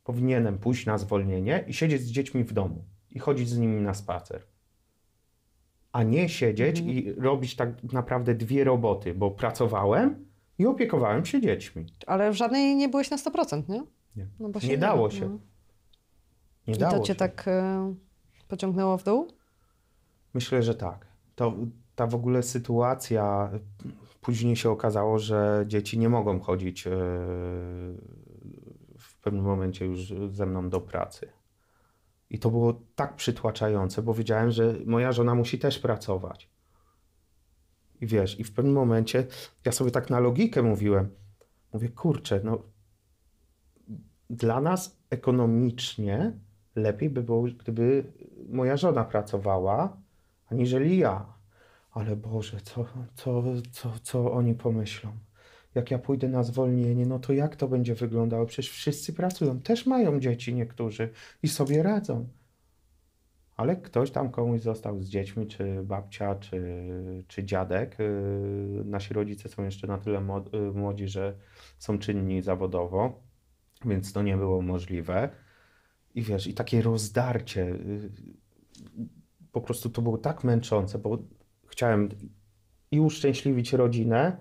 Powinienem pójść na zwolnienie i siedzieć z dziećmi w domu i chodzić z nimi na spacer. A nie siedzieć mhm. i robić tak naprawdę dwie roboty, bo pracowałem i opiekowałem się dziećmi. Ale w żadnej nie byłeś na 100%, nie? Nie, no bo no. się nie, nie dało się. No. Nie I dało to cię się. tak e, pociągnęło w dół? Myślę, że tak. To, ta w ogóle sytuacja, później się okazało, że dzieci nie mogą chodzić e, w pewnym momencie już ze mną do pracy. I to było tak przytłaczające, bo wiedziałem, że moja żona musi też pracować. I wiesz, i w pewnym momencie ja sobie tak na logikę mówiłem. Mówię, kurczę, no dla nas ekonomicznie lepiej by było, gdyby moja żona pracowała, aniżeli ja. Ale Boże, co, co, co, co oni pomyślą? jak ja pójdę na zwolnienie, no to jak to będzie wyglądało? Przecież wszyscy pracują, też mają dzieci niektórzy i sobie radzą. Ale ktoś tam komuś został z dziećmi, czy babcia, czy, czy dziadek. Y, nasi rodzice są jeszcze na tyle y, młodzi, że są czynni zawodowo, więc to nie było możliwe. I wiesz, i takie rozdarcie. Y, po prostu to było tak męczące, bo chciałem i uszczęśliwić rodzinę,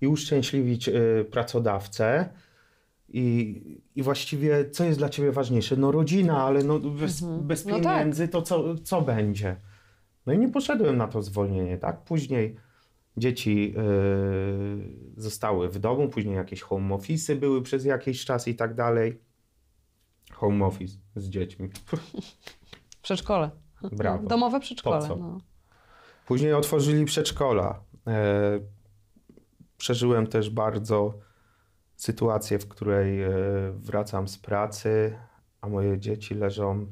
i uszczęśliwić y, pracodawcę. I, I właściwie co jest dla ciebie ważniejsze? No rodzina, ale no bez, mhm. No bez tak. pieniędzy no tak. to co, co będzie? No i nie poszedłem na to zwolnienie, tak? Później dzieci yy, zostały w domu, później jakieś home office'y były przez jakiś czas i tak dalej. Home office z dziećmi. <laughs> Przedszkole. Brawo. Domowe przedszkole. Po co? No. Później otworzyli przedszkola. Yy, przeżyłem też bardzo sytuację, w której e, wracam z pracy, a moje dzieci leżą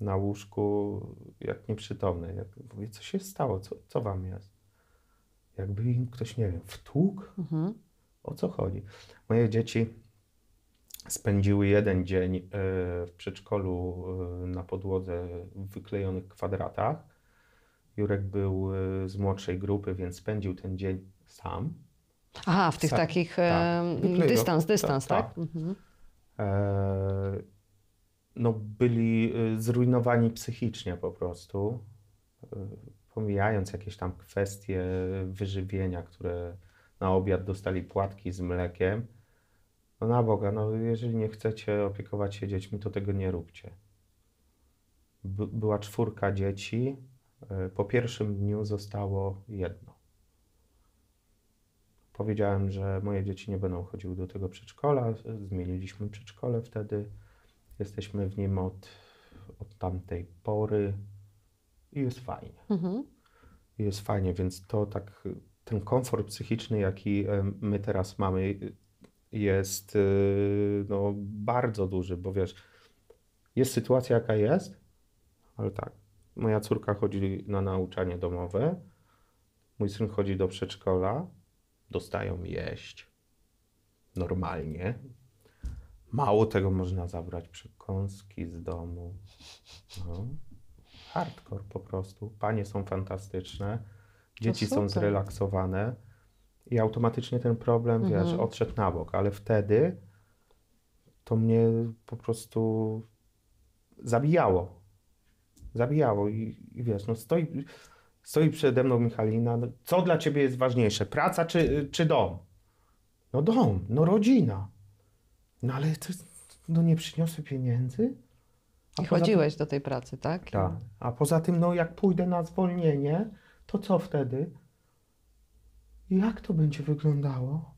na łóżku jak nieprzytomne. Jak mówię, co się stało? Co, co wam jest? Jakby im ktoś, nie wiem, wtłukł? Mhm. O co chodzi? Moje dzieci spędziły jeden dzień e, w przedszkolu e, na podłodze w wyklejonych kwadratach. Jurek był z młodszej grupy, więc spędził ten dzień sam. Aha, w tych Sam, takich tak. e, dystans, dystans, tak? tak? tak. Mhm. E, no, byli y, zrujnowani psychicznie po prostu, y, pomijając jakieś tam kwestie wyżywienia, które na obiad dostali płatki z mlekiem. No na Boga, no jeżeli nie chcecie opiekować się dziećmi, to tego nie róbcie. była czwórka dzieci, y, po pierwszym dniu zostało jedno powiedziałem, że moje dzieci nie będą chodziły do tego przedszkola. Zmieniliśmy przedszkole wtedy. Jesteśmy w nim od, od tamtej pory i jest fajnie. Mhm. Jest fajnie, więc to tak, ten komfort psychiczny, jaki my teraz mamy, jest y, no, bardzo duży, bo wiesz, jest sytuacja jaka jest, ale tak, moja córka chodzi na nauczanie domowe, mój syn chodzi do przedszkola, dostają jeść normalnie. Mało tego można zabrać przekąski z domu. No. Hardcore po prostu. Panie są fantastyczne, dzieci no są zrelaksowane i automatycznie ten problem, mhm. wiesz, odszedł na bok, ale wtedy to mnie po prostu zabijało. Zabijało i, i wiesz, no stoi Stoi przede mną Michalina. No, co dla ciebie jest ważniejsze? Praca czy, czy dom? No dom, no rodzina. No ale to, no nie przyniosę pieniędzy? A I chodziłeś tym, do tej pracy, tak? Tak. A poza tym, no jak pójdę na zwolnienie, to co wtedy? Jak to będzie wyglądało?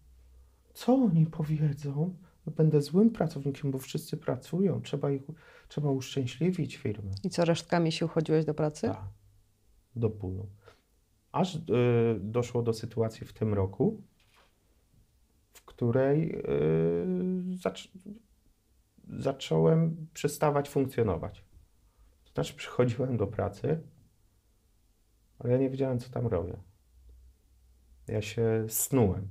Co oni powiedzą? No, będę złym pracownikiem, bo wszyscy pracują. Trzeba, ich, trzeba uszczęśliwić firmy. I co, resztkami się uchodziłeś do pracy? Tak do bólu. Aż e, doszło do sytuacji w tym roku, w której e, zac zacząłem przestawać funkcjonować. To znaczy, przychodziłem do pracy, ale ja nie wiedziałem, co tam robię. Ja się snułem.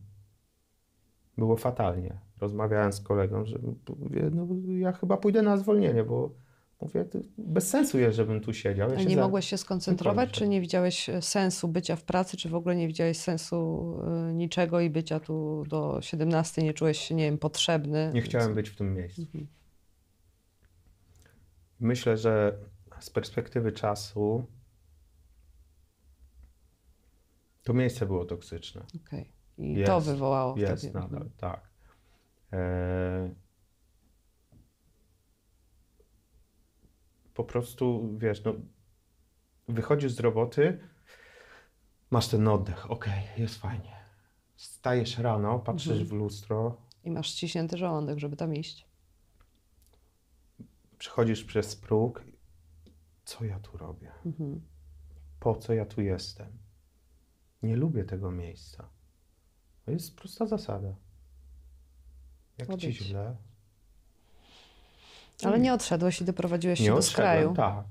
Było fatalnie. Rozmawiałem z kolegą, że mówię, no, ja chyba pójdę na zwolnienie, bo Mówię, bez sensu jest, żebym tu siedział. Ja nie za... mogłeś się skoncentrować, czy nie widziałeś e, sensu bycia w pracy, czy w ogóle nie widziałeś sensu e, niczego i bycia tu do 17, nie czułeś się, nie wiem, potrzebny? Nie chciałem być w tym miejscu. Mhm. Myślę, że z perspektywy czasu to miejsce było toksyczne. Okay. I jest, to wywołało jest wtedy. Nadal, tak. E, po prostu, wiesz, no, wychodzisz z roboty, masz ten oddech, okej, okay, jest fajnie. Stajesz rano, patrzysz mhm. w lustro. I masz ściśnięty żołądek, żeby tam iść. Przechodzisz przez próg. Co ja tu robię? Mhm. Po co ja tu jestem? Nie lubię tego miejsca. To jest prosta zasada. Jak Obyć. ci źle, ale nie mm. odszedłeś i doprowadziłeś nie się do kraju. Tak.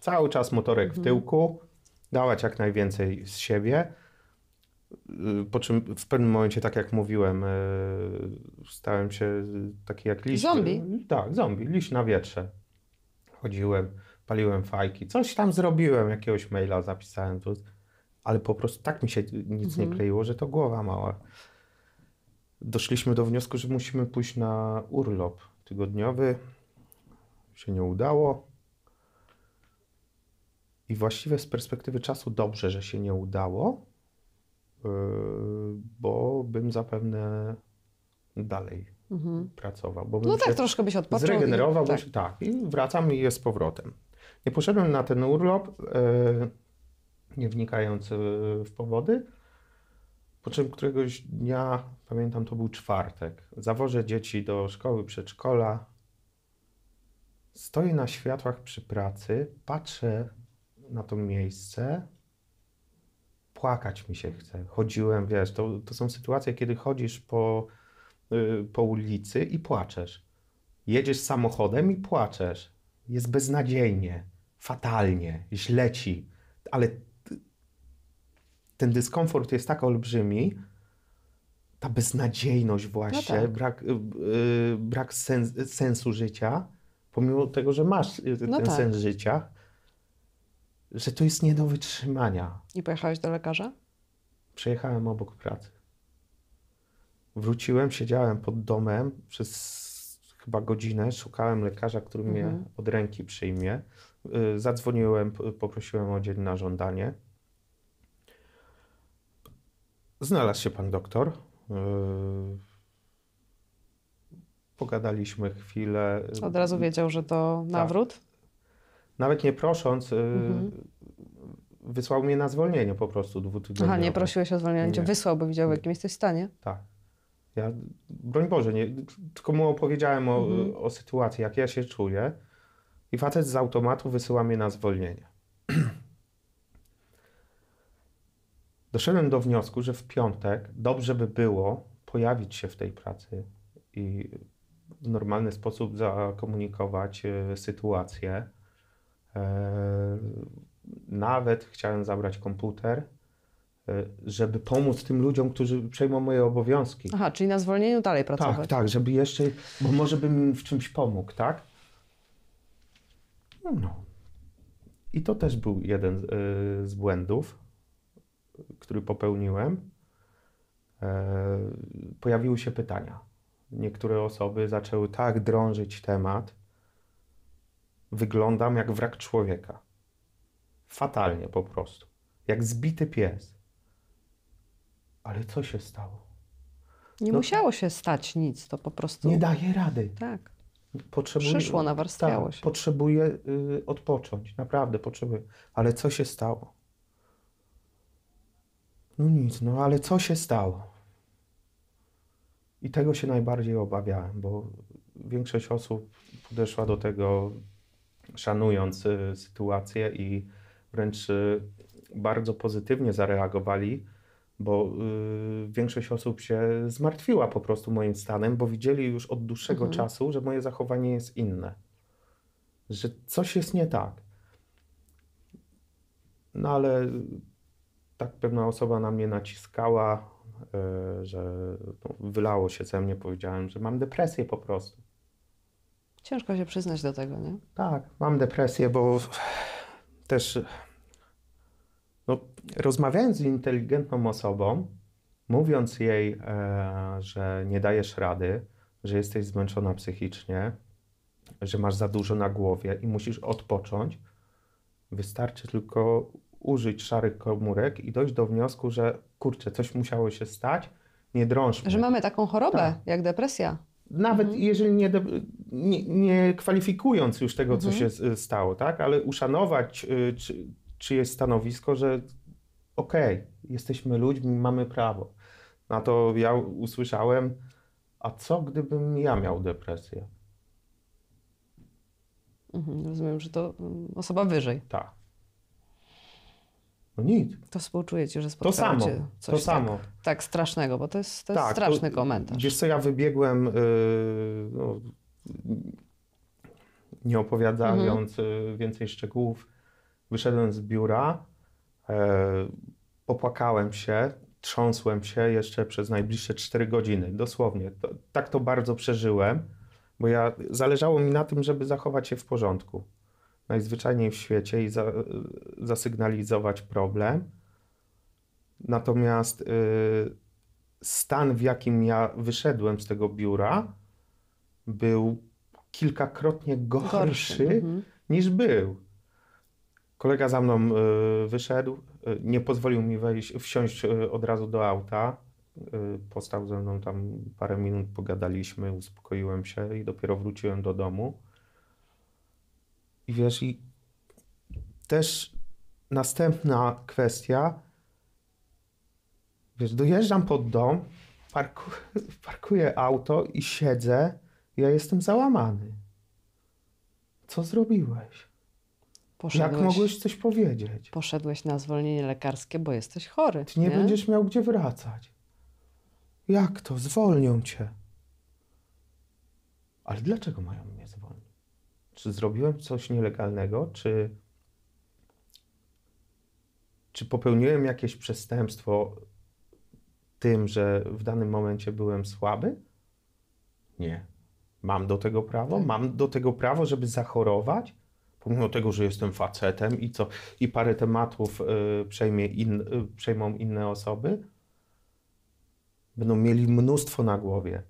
Cały czas motorek w mhm. tyłku, dawać jak najwięcej z siebie. Y, po czym w pewnym momencie, tak jak mówiłem, y, stałem się taki jak liść. Zombie. Tak, zombie, liść na wietrze. Chodziłem, paliłem fajki, coś tam zrobiłem, jakiegoś maila zapisałem, tu, ale po prostu tak mi się nic nie mhm. kleiło, że to głowa mała. Doszliśmy do wniosku, że musimy pójść na urlop tygodniowy się nie udało. I właściwie z perspektywy czasu dobrze, że się nie udało, y, bo bym zapewne dalej mhm. pracował. Bo no tak, troszkę byś odpoczął. Zregenerował, i, tak. Się, tak, i wracam i jest z powrotem. Nie poszedłem na ten urlop, y, nie wnikając y, w powody, po czym któregoś dnia, pamiętam to był czwartek, zawożę dzieci do szkoły, przedszkola, Stoję na światłach przy pracy, patrzę na to miejsce, płakać mi się chce. Chodziłem, wiesz, to, to są sytuacje, kiedy chodzisz po, yy, po ulicy i płaczesz. Jedziesz samochodem i płaczesz. Jest beznadziejnie, fatalnie, źle ci, ale ten dyskomfort jest tak olbrzymi, ta beznadziejność właśnie, no tak. brak, yy, brak sens, sensu życia, pomimo tego, że masz y, ten no tak. sens życia, że to jest nie do wytrzymania. I pojechałeś do lekarza? Przejechałem obok pracy. Wróciłem, siedziałem pod domem przez chyba godzinę, szukałem lekarza, który mhm. mnie od ręki przyjmie. Y, zadzwoniłem, poprosiłem o dzień na żądanie. Znalazł się pan doktor. Y, Pogadaliśmy chwilę. Od razu wiedział, że to tak. nawrót? Tak. Nawet nie prosząc, y, mhm. wysłał mnie na zwolnienie po prostu dwutygodniowe. Aha, nie prosiłeś o zwolnienie, cię wysłał, bo widział, w jakim jesteś stanie. Tak. Ja, broń Boże, nie, tylko mu opowiedziałem o, mhm. o sytuacji, jak ja się czuję i facet z automatu wysyła mnie na zwolnienie. <clears throat> Doszedłem do wniosku, że w piątek dobrze by było pojawić się w tej pracy i w normalny sposób zakomunikować e, sytuację. E, nawet chciałem zabrać komputer, e, żeby pomóc tym ludziom, którzy przejmą moje obowiązki. Aha, czyli na zwolnieniu dalej tak, pracować. Tak, tak, żeby jeszcze, bo może bym w czymś pomógł, tak? No, no. I to też był jeden z błędów, który popełniłem. Pojawiły się pytania niektóre osoby zaczęły tak drążyć temat, wyglądam jak wrak człowieka. Fatalnie po prostu. Jak zbity pies. Ale co się stało? Nie no, musiało się stać nic, to po prostu. Nie daje rady. Tak. Potrzebuje, Przyszło, nawarstwiało tak, się. Potrzebuje y, odpocząć, naprawdę potrzebuje. Ale co się stało? No nic, no ale co się stało? I tego się najbardziej obawiałem, bo większość osób podeszła do tego szanując y, sytuację i wręcz y, bardzo pozytywnie zareagowali, bo y, większość osób się zmartwiła po prostu moim stanem, bo widzieli już od dłuższego mhm. czasu, że moje zachowanie jest inne, że coś jest nie tak. No ale tak pewna osoba na mnie naciskała, Y, że no, wylało się ze mnie, powiedziałem, że mam depresję po prostu. Ciężko się przyznać do tego, nie? Tak, mam depresję, bo też no, rozmawiając z inteligentną osobą, mówiąc jej, e, że nie dajesz rady, że jesteś zmęczona psychicznie, że masz za dużo na głowie i musisz odpocząć, wystarczy tylko użyć szarych komórek i dojść do wniosku, że kurczę, coś musiało się stać, nie drążmy. Że mamy taką chorobę tak. jak depresja. Nawet mhm. jeżeli nie, de, nie, nie, kwalifikując już tego, mhm. co się y, stało, tak? ale uszanować y, czy, czyjeś stanowisko, że okej, okay, jesteśmy ludźmi, mamy prawo. Na to ja usłyszałem, a co gdybym ja miał depresję? Mhm, rozumiem, że to mm, osoba wyżej. Tak. No nic. To współczuję ci, że spotkało to samo, coś to samo. Tak, tak strasznego, bo to jest, to tak, straszny to, komentarz. Wiesz co, ja wybiegłem, yy, no, nie opowiadając mhm. Y, więcej szczegółów, wyszedłem z biura, yy, popłakałem się, trząsłem się jeszcze przez najbliższe 4 godziny, dosłownie. To, tak to bardzo przeżyłem, bo ja zależało mi na tym, żeby zachować się w porządku najzwyczajniej w świecie i za, e, zasygnalizować problem. Natomiast e, stan, w jakim ja wyszedłem z tego biura, był kilkakrotnie gorszy, gorszy. Mhm. niż był. Kolega za mną y, wyszedł, y, nie pozwolił mi wejść, wsiąść y, od razu do auta. Postał ze mną tam parę minut, pogadaliśmy, uspokoiłem się i dopiero wróciłem do domu. I wiesz, i też następna kwestia. Wiesz, dojeżdżam pod dom, parku, <laughs> parkuję auto i siedzę. Ja jestem załamany. Co zrobiłeś? Poszedłeś, Jak mogłeś coś powiedzieć? Poszedłeś na zwolnienie lekarskie, bo jesteś chory. Ty nie, nie? będziesz miał gdzie wracać. Jak to? Zwolnią cię. Ale dlaczego mają mnie zwolnić? czy zrobiłem coś nielegalnego, czy, czy popełniłem jakieś przestępstwo tym, że w danym momencie byłem słaby? Nie. Mam do tego prawo? Tak. Mam do tego prawo, żeby zachorować? Pomimo tego, że jestem facetem i co, i parę tematów y, przejmie in, y, przejmą inne osoby, będą mieli mnóstwo na głowie.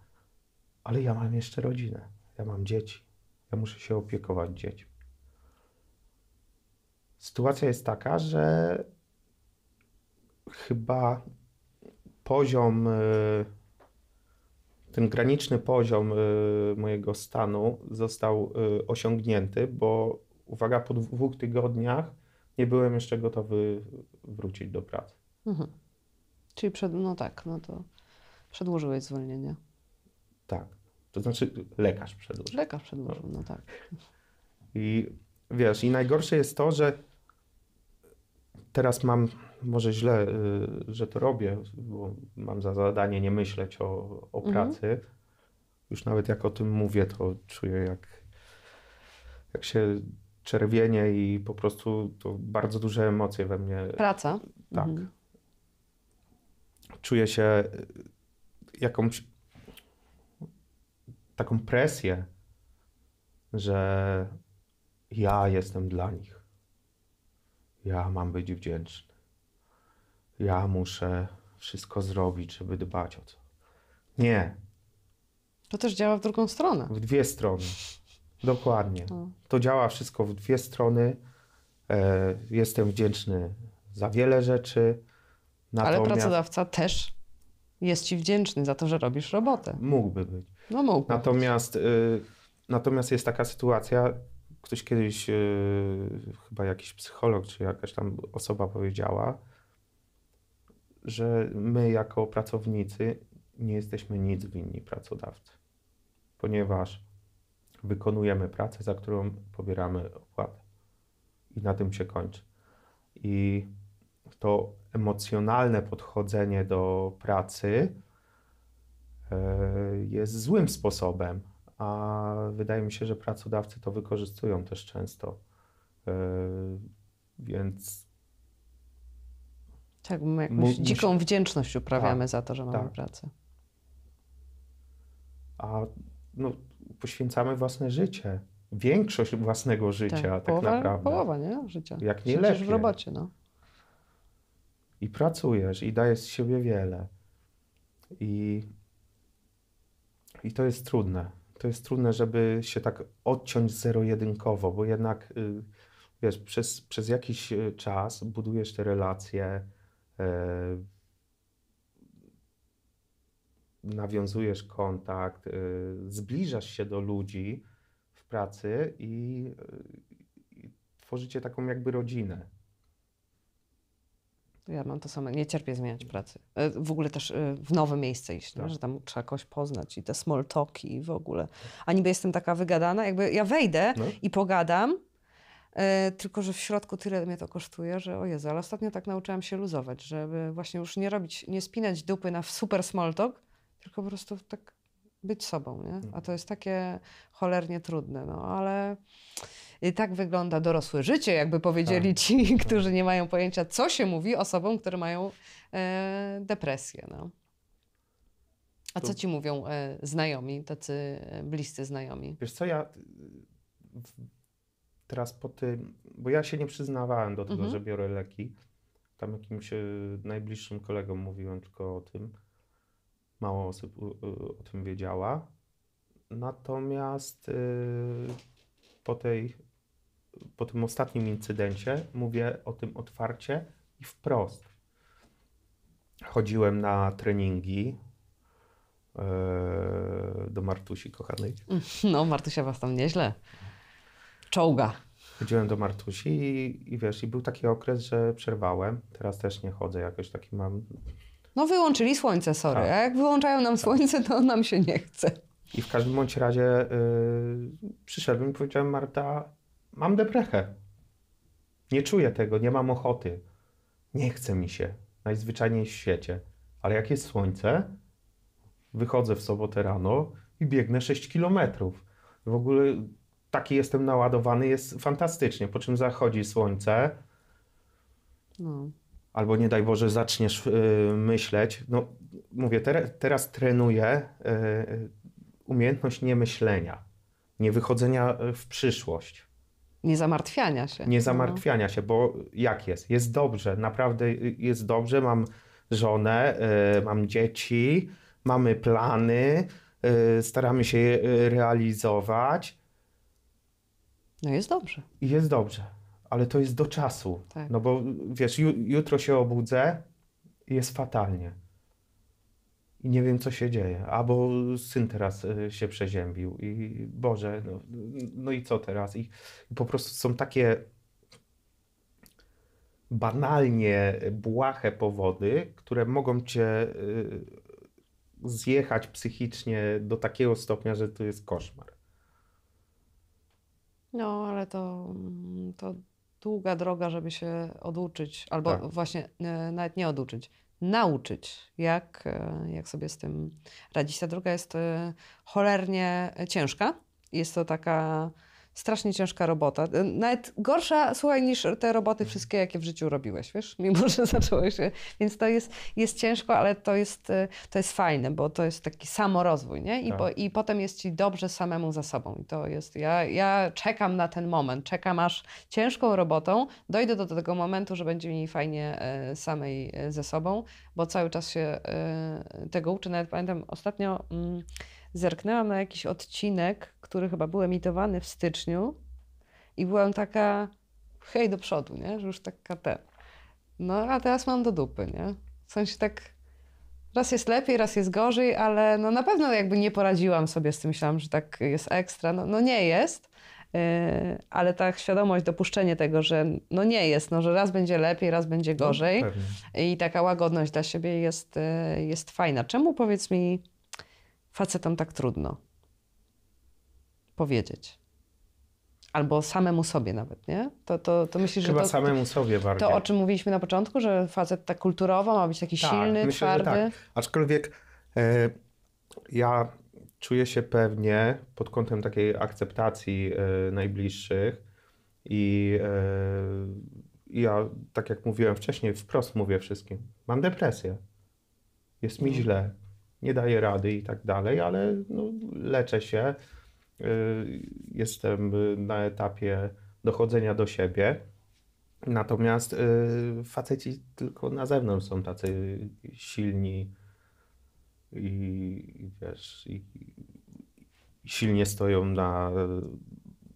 Ale ja mam jeszcze rodzinę, ja mam dzieci ja muszę się opiekować dziećmi. Sytuacja jest taka, że chyba poziom, y, ten graniczny poziom y, mojego stanu został y, osiągnięty, bo uwaga, po dwóch tygodniach nie byłem jeszcze gotowy wrócić do pracy. Mhm. Czyli przed, no tak, no to przedłużyłeś zwolnienie. Tak. To znaczy lekarz przedłużył. Lekarz przedłużył, no, tak. I wiesz, i najgorsze jest to, że teraz mam, może źle, y, że to robię, bo mam za zadanie nie myśleć o, o mhm. pracy. Mhm. Już nawet jak o tym mówię, to czuję jak, jak się czerwienie i po prostu to bardzo duże emocje we mnie. Praca. Tak. Mhm. Czuję się y, jakąś taką presję, że ja jestem dla nich. Ja mam być wdzięczny. Ja muszę wszystko zrobić, żeby dbać o to. Nie. To też działa w drugą stronę. W dwie strony. Dokładnie. To działa wszystko w dwie strony. E, jestem wdzięczny za wiele rzeczy. Natomiast... Ale pracodawca też jest ci wdzięczny za to, że robisz robotę. Mógłby być. No, no mógł natomiast, y, natomiast jest taka sytuacja, ktoś kiedyś, y, chyba jakiś psycholog czy jakaś tam osoba powiedziała, że my jako pracownicy nie jesteśmy nic winni pracodawcy, ponieważ wykonujemy pracę, za którą pobieramy opłatę. I na tym się kończy. I to emocjonalne podchodzenie do pracy E, jest złym sposobem, a wydaje mi się, że pracodawcy to wykorzystują też często. E, więc. Tak, my jakąś dziką wdzięczność uprawiamy tak, za to, że mamy tak. pracę. A no, poświęcamy własne życie. Większość własnego życia, tak, tak połowa, naprawdę. Połowa, nie? Życia. Jak nie lepiej. w robocie, no. I pracujesz, i dajesz z siebie wiele. I i to jest trudne. To jest trudne, żeby się tak odciąć zero-jedynkowo, bo jednak y, wiesz, przez, przez jakiś y, czas budujesz te relacje, e, nawiązujesz kontakt, y, zbliżasz się do ludzi w pracy i, i tworzycie taką jakby rodzinę. Ja mam to samo. Nie cierpię zmieniać pracy. E, w ogóle też e, w nowe miejsce iść, tak. że tam trzeba kogoś poznać i te small talki i w ogóle. A niby jestem taka wygadana, jakby ja wejdę no. i pogadam, e, tylko że w środku tyle mnie to kosztuje, że o Jezu, ale ostatnio tak nauczyłam się luzować, żeby właśnie już nie robić, nie spinać dupy na super small talk, tylko po prostu tak być sobą, nie? A to jest takie cholernie trudne, no ale... Y, tak wygląda dorosłe życie, jakby powiedzieli tak, ci, <laughs> tak. którzy nie mają pojęcia, co się mówi osobom, które mają e, depresję. No. A co ci mówią e, znajomi, tacy e, bliscy znajomi? Wiesz co, ja teraz po tym, bo ja się nie przyznawałem do tego, mhm. że biorę leki. Tam jakimś e, najbliższym kolegom mówiłem tylko o tym. Mało osób o tym wiedziała. Natomiast e, po, tej, po tym ostatnim incydencie mówię o tym otwarcie i wprost. Chodziłem na treningi e, do Martusi kochanej. <laughs> No, Martusia was tam nieźle czołga. Chodziłem do Martusi i, i wiesz, i był taki okres, że przerwałem. Teraz też nie chodzę, jakoś taki mam no wyłączyli słońce, sorry. Tak. A jak wyłączają nam tak. słońce, to nam się nie chce. I w każdym bądź razie yy, przyszedłem i powiedziałem, Marta, mam deprechę. Nie czuję tego, nie mam ochoty. Nie chce mi się, najzwyczajniej w świecie. Ale jak jest słońce, wychodzę w sobotę rano i biegnę 6 kilometrów. W ogóle taki jestem naładowany, jest fantastycznie. Po czym zachodzi słońce, no. albo nie daj Boże, zaczniesz yy, myśleć. No, mówię, ter teraz trenuję. Yy, umiejętność niemyślenia, niewychodzenia e, w przyszłość. Nie zamartwiania się. Nie no. zamartwiania się, bo jak jest? Jest dobrze, naprawdę y, jest dobrze. Mam żonę, y, mam dzieci, mamy plany, y, staramy się je realizować. No jest dobrze. Jest dobrze, ale to jest do czasu. Tak. No bo wiesz, jutro się obudzę, jest fatalnie i nie wiem, co się dzieje. Albo syn teraz e, się przeziębił i Boże, no, no i co teraz? I, I po prostu są takie banalnie błahe powody, które mogą cię e, zjechać psychicznie do takiego stopnia, że to jest koszmar. No, ale to, mm, to długa droga, żeby się oduczyć, albo tak. właśnie e, nawet nie oduczyć, nauczyć, jak, e, jak sobie z tym radzić. Ta druga jest e, cholernie e, ciężka. Jest to taka strasznie ciężka robota. Y, nawet gorsza, słuchaj, niż te roboty mhm. wszystkie, jakie w życiu robiłeś, wiesz? Mimo, że <laughs> zacząłeś. Więc to jest, jest ciężko, ale to jest, y, to jest fajne, bo to jest taki samorozwój, nie? I, tak. po, I potem jest ci dobrze samemu za sobą. I to jest, ja, ja czekam na ten moment, czekam aż ciężką robotą dojdę do, tego momentu, że będzie mi fajnie e, samej e, ze sobą, bo cały czas się e, tego uczę. Nawet pamiętam, ostatnio mm, zerknęłam na jakiś odcinek, który chyba był emitowany w styczniu i byłam taka hej do przodu, nie? Że już taka ten. No a teraz mam do dupy, nie? W sensie tak raz jest lepiej, raz jest gorzej, ale no na pewno jakby nie poradziłam sobie z tym, myślałam, że tak jest ekstra. No, no nie jest, yy, ale ta świadomość, dopuszczenie tego, że no nie jest, no że raz będzie lepiej, raz będzie no, gorzej no, i taka łagodność dla siebie jest, yy, jest fajna. Czemu powiedz mi facetom tak trudno? powiedzieć. Albo samemu sobie nawet, nie? To, to, to myślisz, Chyba że to, samemu sobie bardziej. To, o czym mówiliśmy na początku, że facet tak kulturowo ma być taki tak, silny, myślę, twardy. Że tak. Aczkolwiek e, ja czuję się pewnie pod kątem takiej akceptacji e, najbliższych i e, ja, tak jak mówiłem wcześniej, wprost mówię wszystkim: mam depresję, jest mi mhm. źle, nie daję rady i tak dalej, ale no, leczę się, Y, jestem na etapie dochodzenia do siebie. Natomiast y, faceci tylko na zewnątrz są tacy silni i, wiesz, i, silnie stoją na,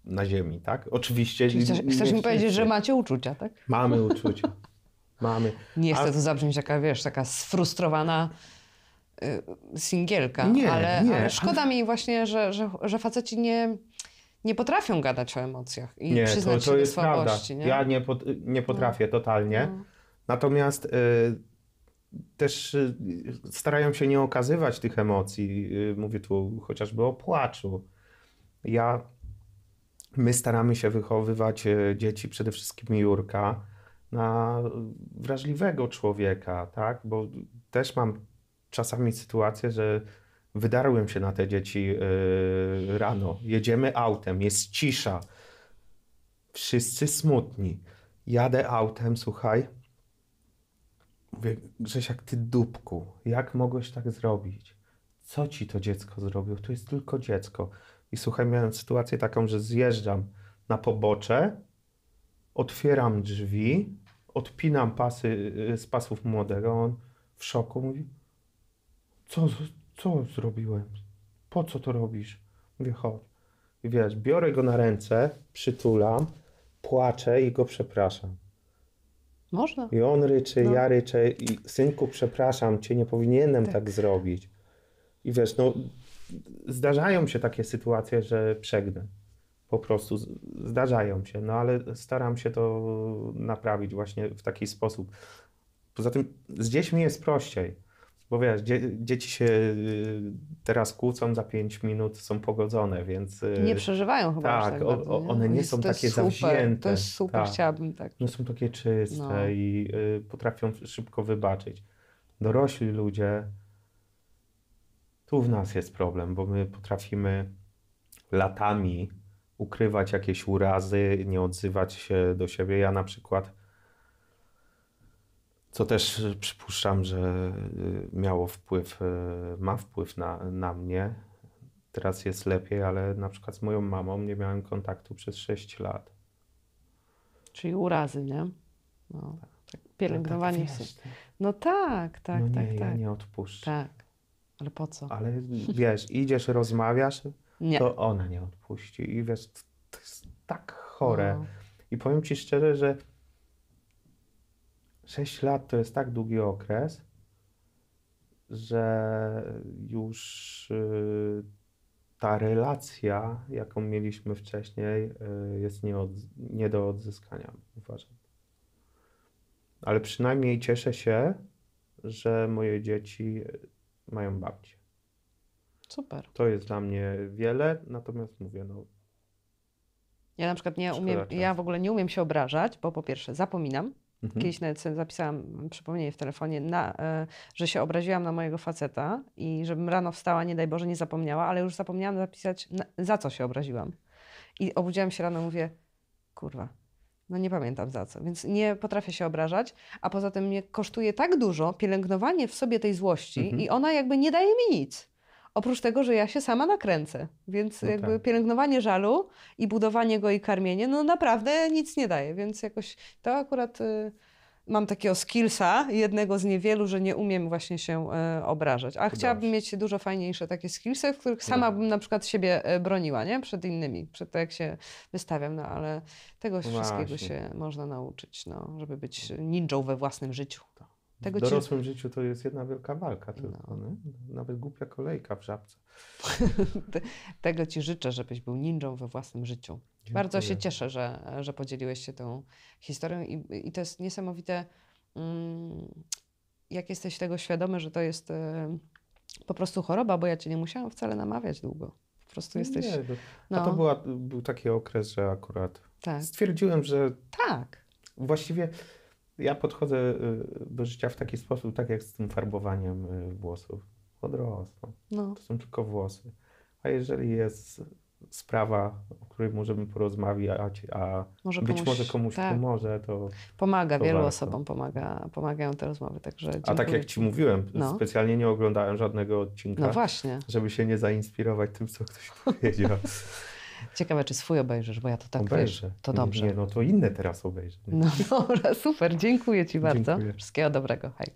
na ziemi, tak? Oczywiście. Czyli chcesz, chcesz mi powiedzieć, że macie uczucia, tak? Mamy uczucia. Mamy. Nie chcę A... to zabrzmieć taka, wiesz, taka sfrustrowana Y, singielka, nie, ale, nie, ale szkoda mi właśnie, że, że, że faceci nie, nie potrafią gadać o emocjach i nie, przyznać to, to jest słabości. Prawda. Nie? Ja nie, pot, nie potrafię no. totalnie. No. Natomiast y, też y, starają się nie okazywać tych emocji. Y, mówię tu chociażby o płaczu. Ja, my staramy się wychowywać y, dzieci, przede wszystkim Jurka, na wrażliwego człowieka, tak? Bo też mam czasami sytuacje, że wydarłem się na te dzieci yy, rano. Jedziemy autem, jest cisza. Wszyscy smutni. Jadę autem, słuchaj. Mówię, Grzesiak, ty dupku, jak mogłeś tak zrobić? Co ci to dziecko zrobiło? To jest tylko dziecko. I słuchaj, miałem sytuację taką, że zjeżdżam na pobocze, otwieram drzwi, odpinam pasy yy, z pasów młodego. On w szoku mówi: co, co zrobiłem? Po co to robisz? Mówię, chodź. I wiesz, biorę go na ręce, przytulam, płaczę i go przepraszam. Można. I on ryczy, no. ja ryczę i synku, przepraszam cię, nie powinienem tak. tak zrobić. I wiesz, no zdarzają się takie sytuacje, że przegnę. Po prostu zdarzają się, no ale staram się to naprawić właśnie w taki sposób. Poza tym z dziećmi jest prościej bo wiesz, dzie dzieci się y, teraz kłócą, za pięć minut są pogodzone, więc... Y, nie przeżywają chyba tak, tak o, bardzo, one nie jest, są takie super, zawzięte. To jest super, tak. chciałabym tak. No są takie czyste no. i y, potrafią szybko wybaczyć. Dorośli ludzie, tu w nas jest problem, bo my potrafimy latami ukrywać jakieś urazy, nie odzywać się do siebie. Ja na przykład co też e, przypuszczam, że e, miało wpływ, e, ma wpływ na, na mnie. Teraz jest lepiej, ale na przykład z moją mamą nie miałem kontaktu przez 6 lat. Czyli urazy, nie? No, tak, tak, tak pielęgnowanie tak, no, tak, No tak, tak, no nie, tak, tak. Ja nie odpuszczę. Tak. Ale po co? Ale wiesz, idziesz, rozmawiasz, nie. to ona nie odpuści. I wiesz, to jest tak chore. No. I powiem ci szczerze, że 6 lat to jest tak długi okres, że już y, ta relacja, jaką mieliśmy wcześniej, y, jest nie, od, nie do odzyskania, uważam. Ale przynajmniej cieszę się, że moje dzieci mają babcię. Super. To jest dla mnie wiele, natomiast mówię, no. Ja na przykład nie umiem, ja w ogóle nie umiem się obrażać, bo po pierwsze zapominam, Mhm. Kiedyś nawet sobie zapisałam przypomnienie w telefonie, na, e, że się obraziłam na mojego faceta i żebym rano wstała, nie daj Boże, nie zapomniała, ale już zapomniałam zapisać, na, za co się obraziłam. I obudziłam się rano, mówię, kurwa, no nie pamiętam za co, więc nie potrafię się obrażać, a poza tym mnie kosztuje tak dużo pielęgnowanie w sobie tej złości mhm. i ona jakby nie daje mi nic. Oprócz tego, że ja się sama nakręcę, więc no jakby tak. pielęgnowanie żalu i budowanie go i karmienie, no naprawdę nic nie daje, więc jakoś to akurat y, mam takiego skillsa, jednego z niewielu, że nie umiem właśnie się y, obrażać. A Dobrze. chciałabym mieć dużo fajniejsze takie skillsy, w których sama Dobrze. bym na przykład siebie e, broniła, nie? Przed innymi, przed to tak jak się wystawiam, no ale tego właśnie. wszystkiego się można nauczyć, no, żeby być ninją we własnym życiu. Tak. Tego w dorosłym ci... życiu to jest jedna wielka walka no. tylko, no. Nawet głupia kolejka w żabce. <laughs> Tego Ci życzę, żebyś był ninją we własnym życiu. Dziękuję. Bardzo się cieszę, że, że podzieliłeś się tą historią i, i to jest niesamowite, mm, jak jesteś tego świadomy, że to jest e, po prostu choroba, bo ja Cię nie musiałam wcale namawiać długo. Po prostu jesteś... Nie, to, no. A no. to była, był taki okres, że akurat tak. stwierdziłem, że... Tak. Właściwie ja podchodzę y, do życia w taki sposób, tak jak z tym farbowaniem y, włosów. Odrosną. No. To są tylko włosy. A jeżeli jest sprawa, o której możemy porozmawiać, a może być komuś, może komuś tak. pomoże, to. Pomaga, to wielu warto. osobom pomaga, pomagają te rozmowy. Także a tak jak Ci mówiłem, no. specjalnie nie oglądałem żadnego odcinka, no właśnie. żeby się nie zainspirować tym, co ktoś <laughs> powiedział. Ciekawe, czy swój obejrzysz, bo ja to tak Obejrzę. Wiesz, to dobrze. Nie, nie, no to inne teraz obejrzę. Nie? No dobra, super, dziękuję Ci bardzo. Dziękuję. Wszystkiego dobrego, hej.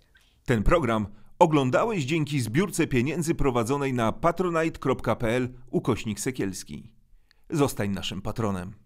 Ten program oglądałeś dzięki zbiórce pieniędzy prowadzonej na patronite.pl ukośnik Sekielski. Zostań naszym patronem.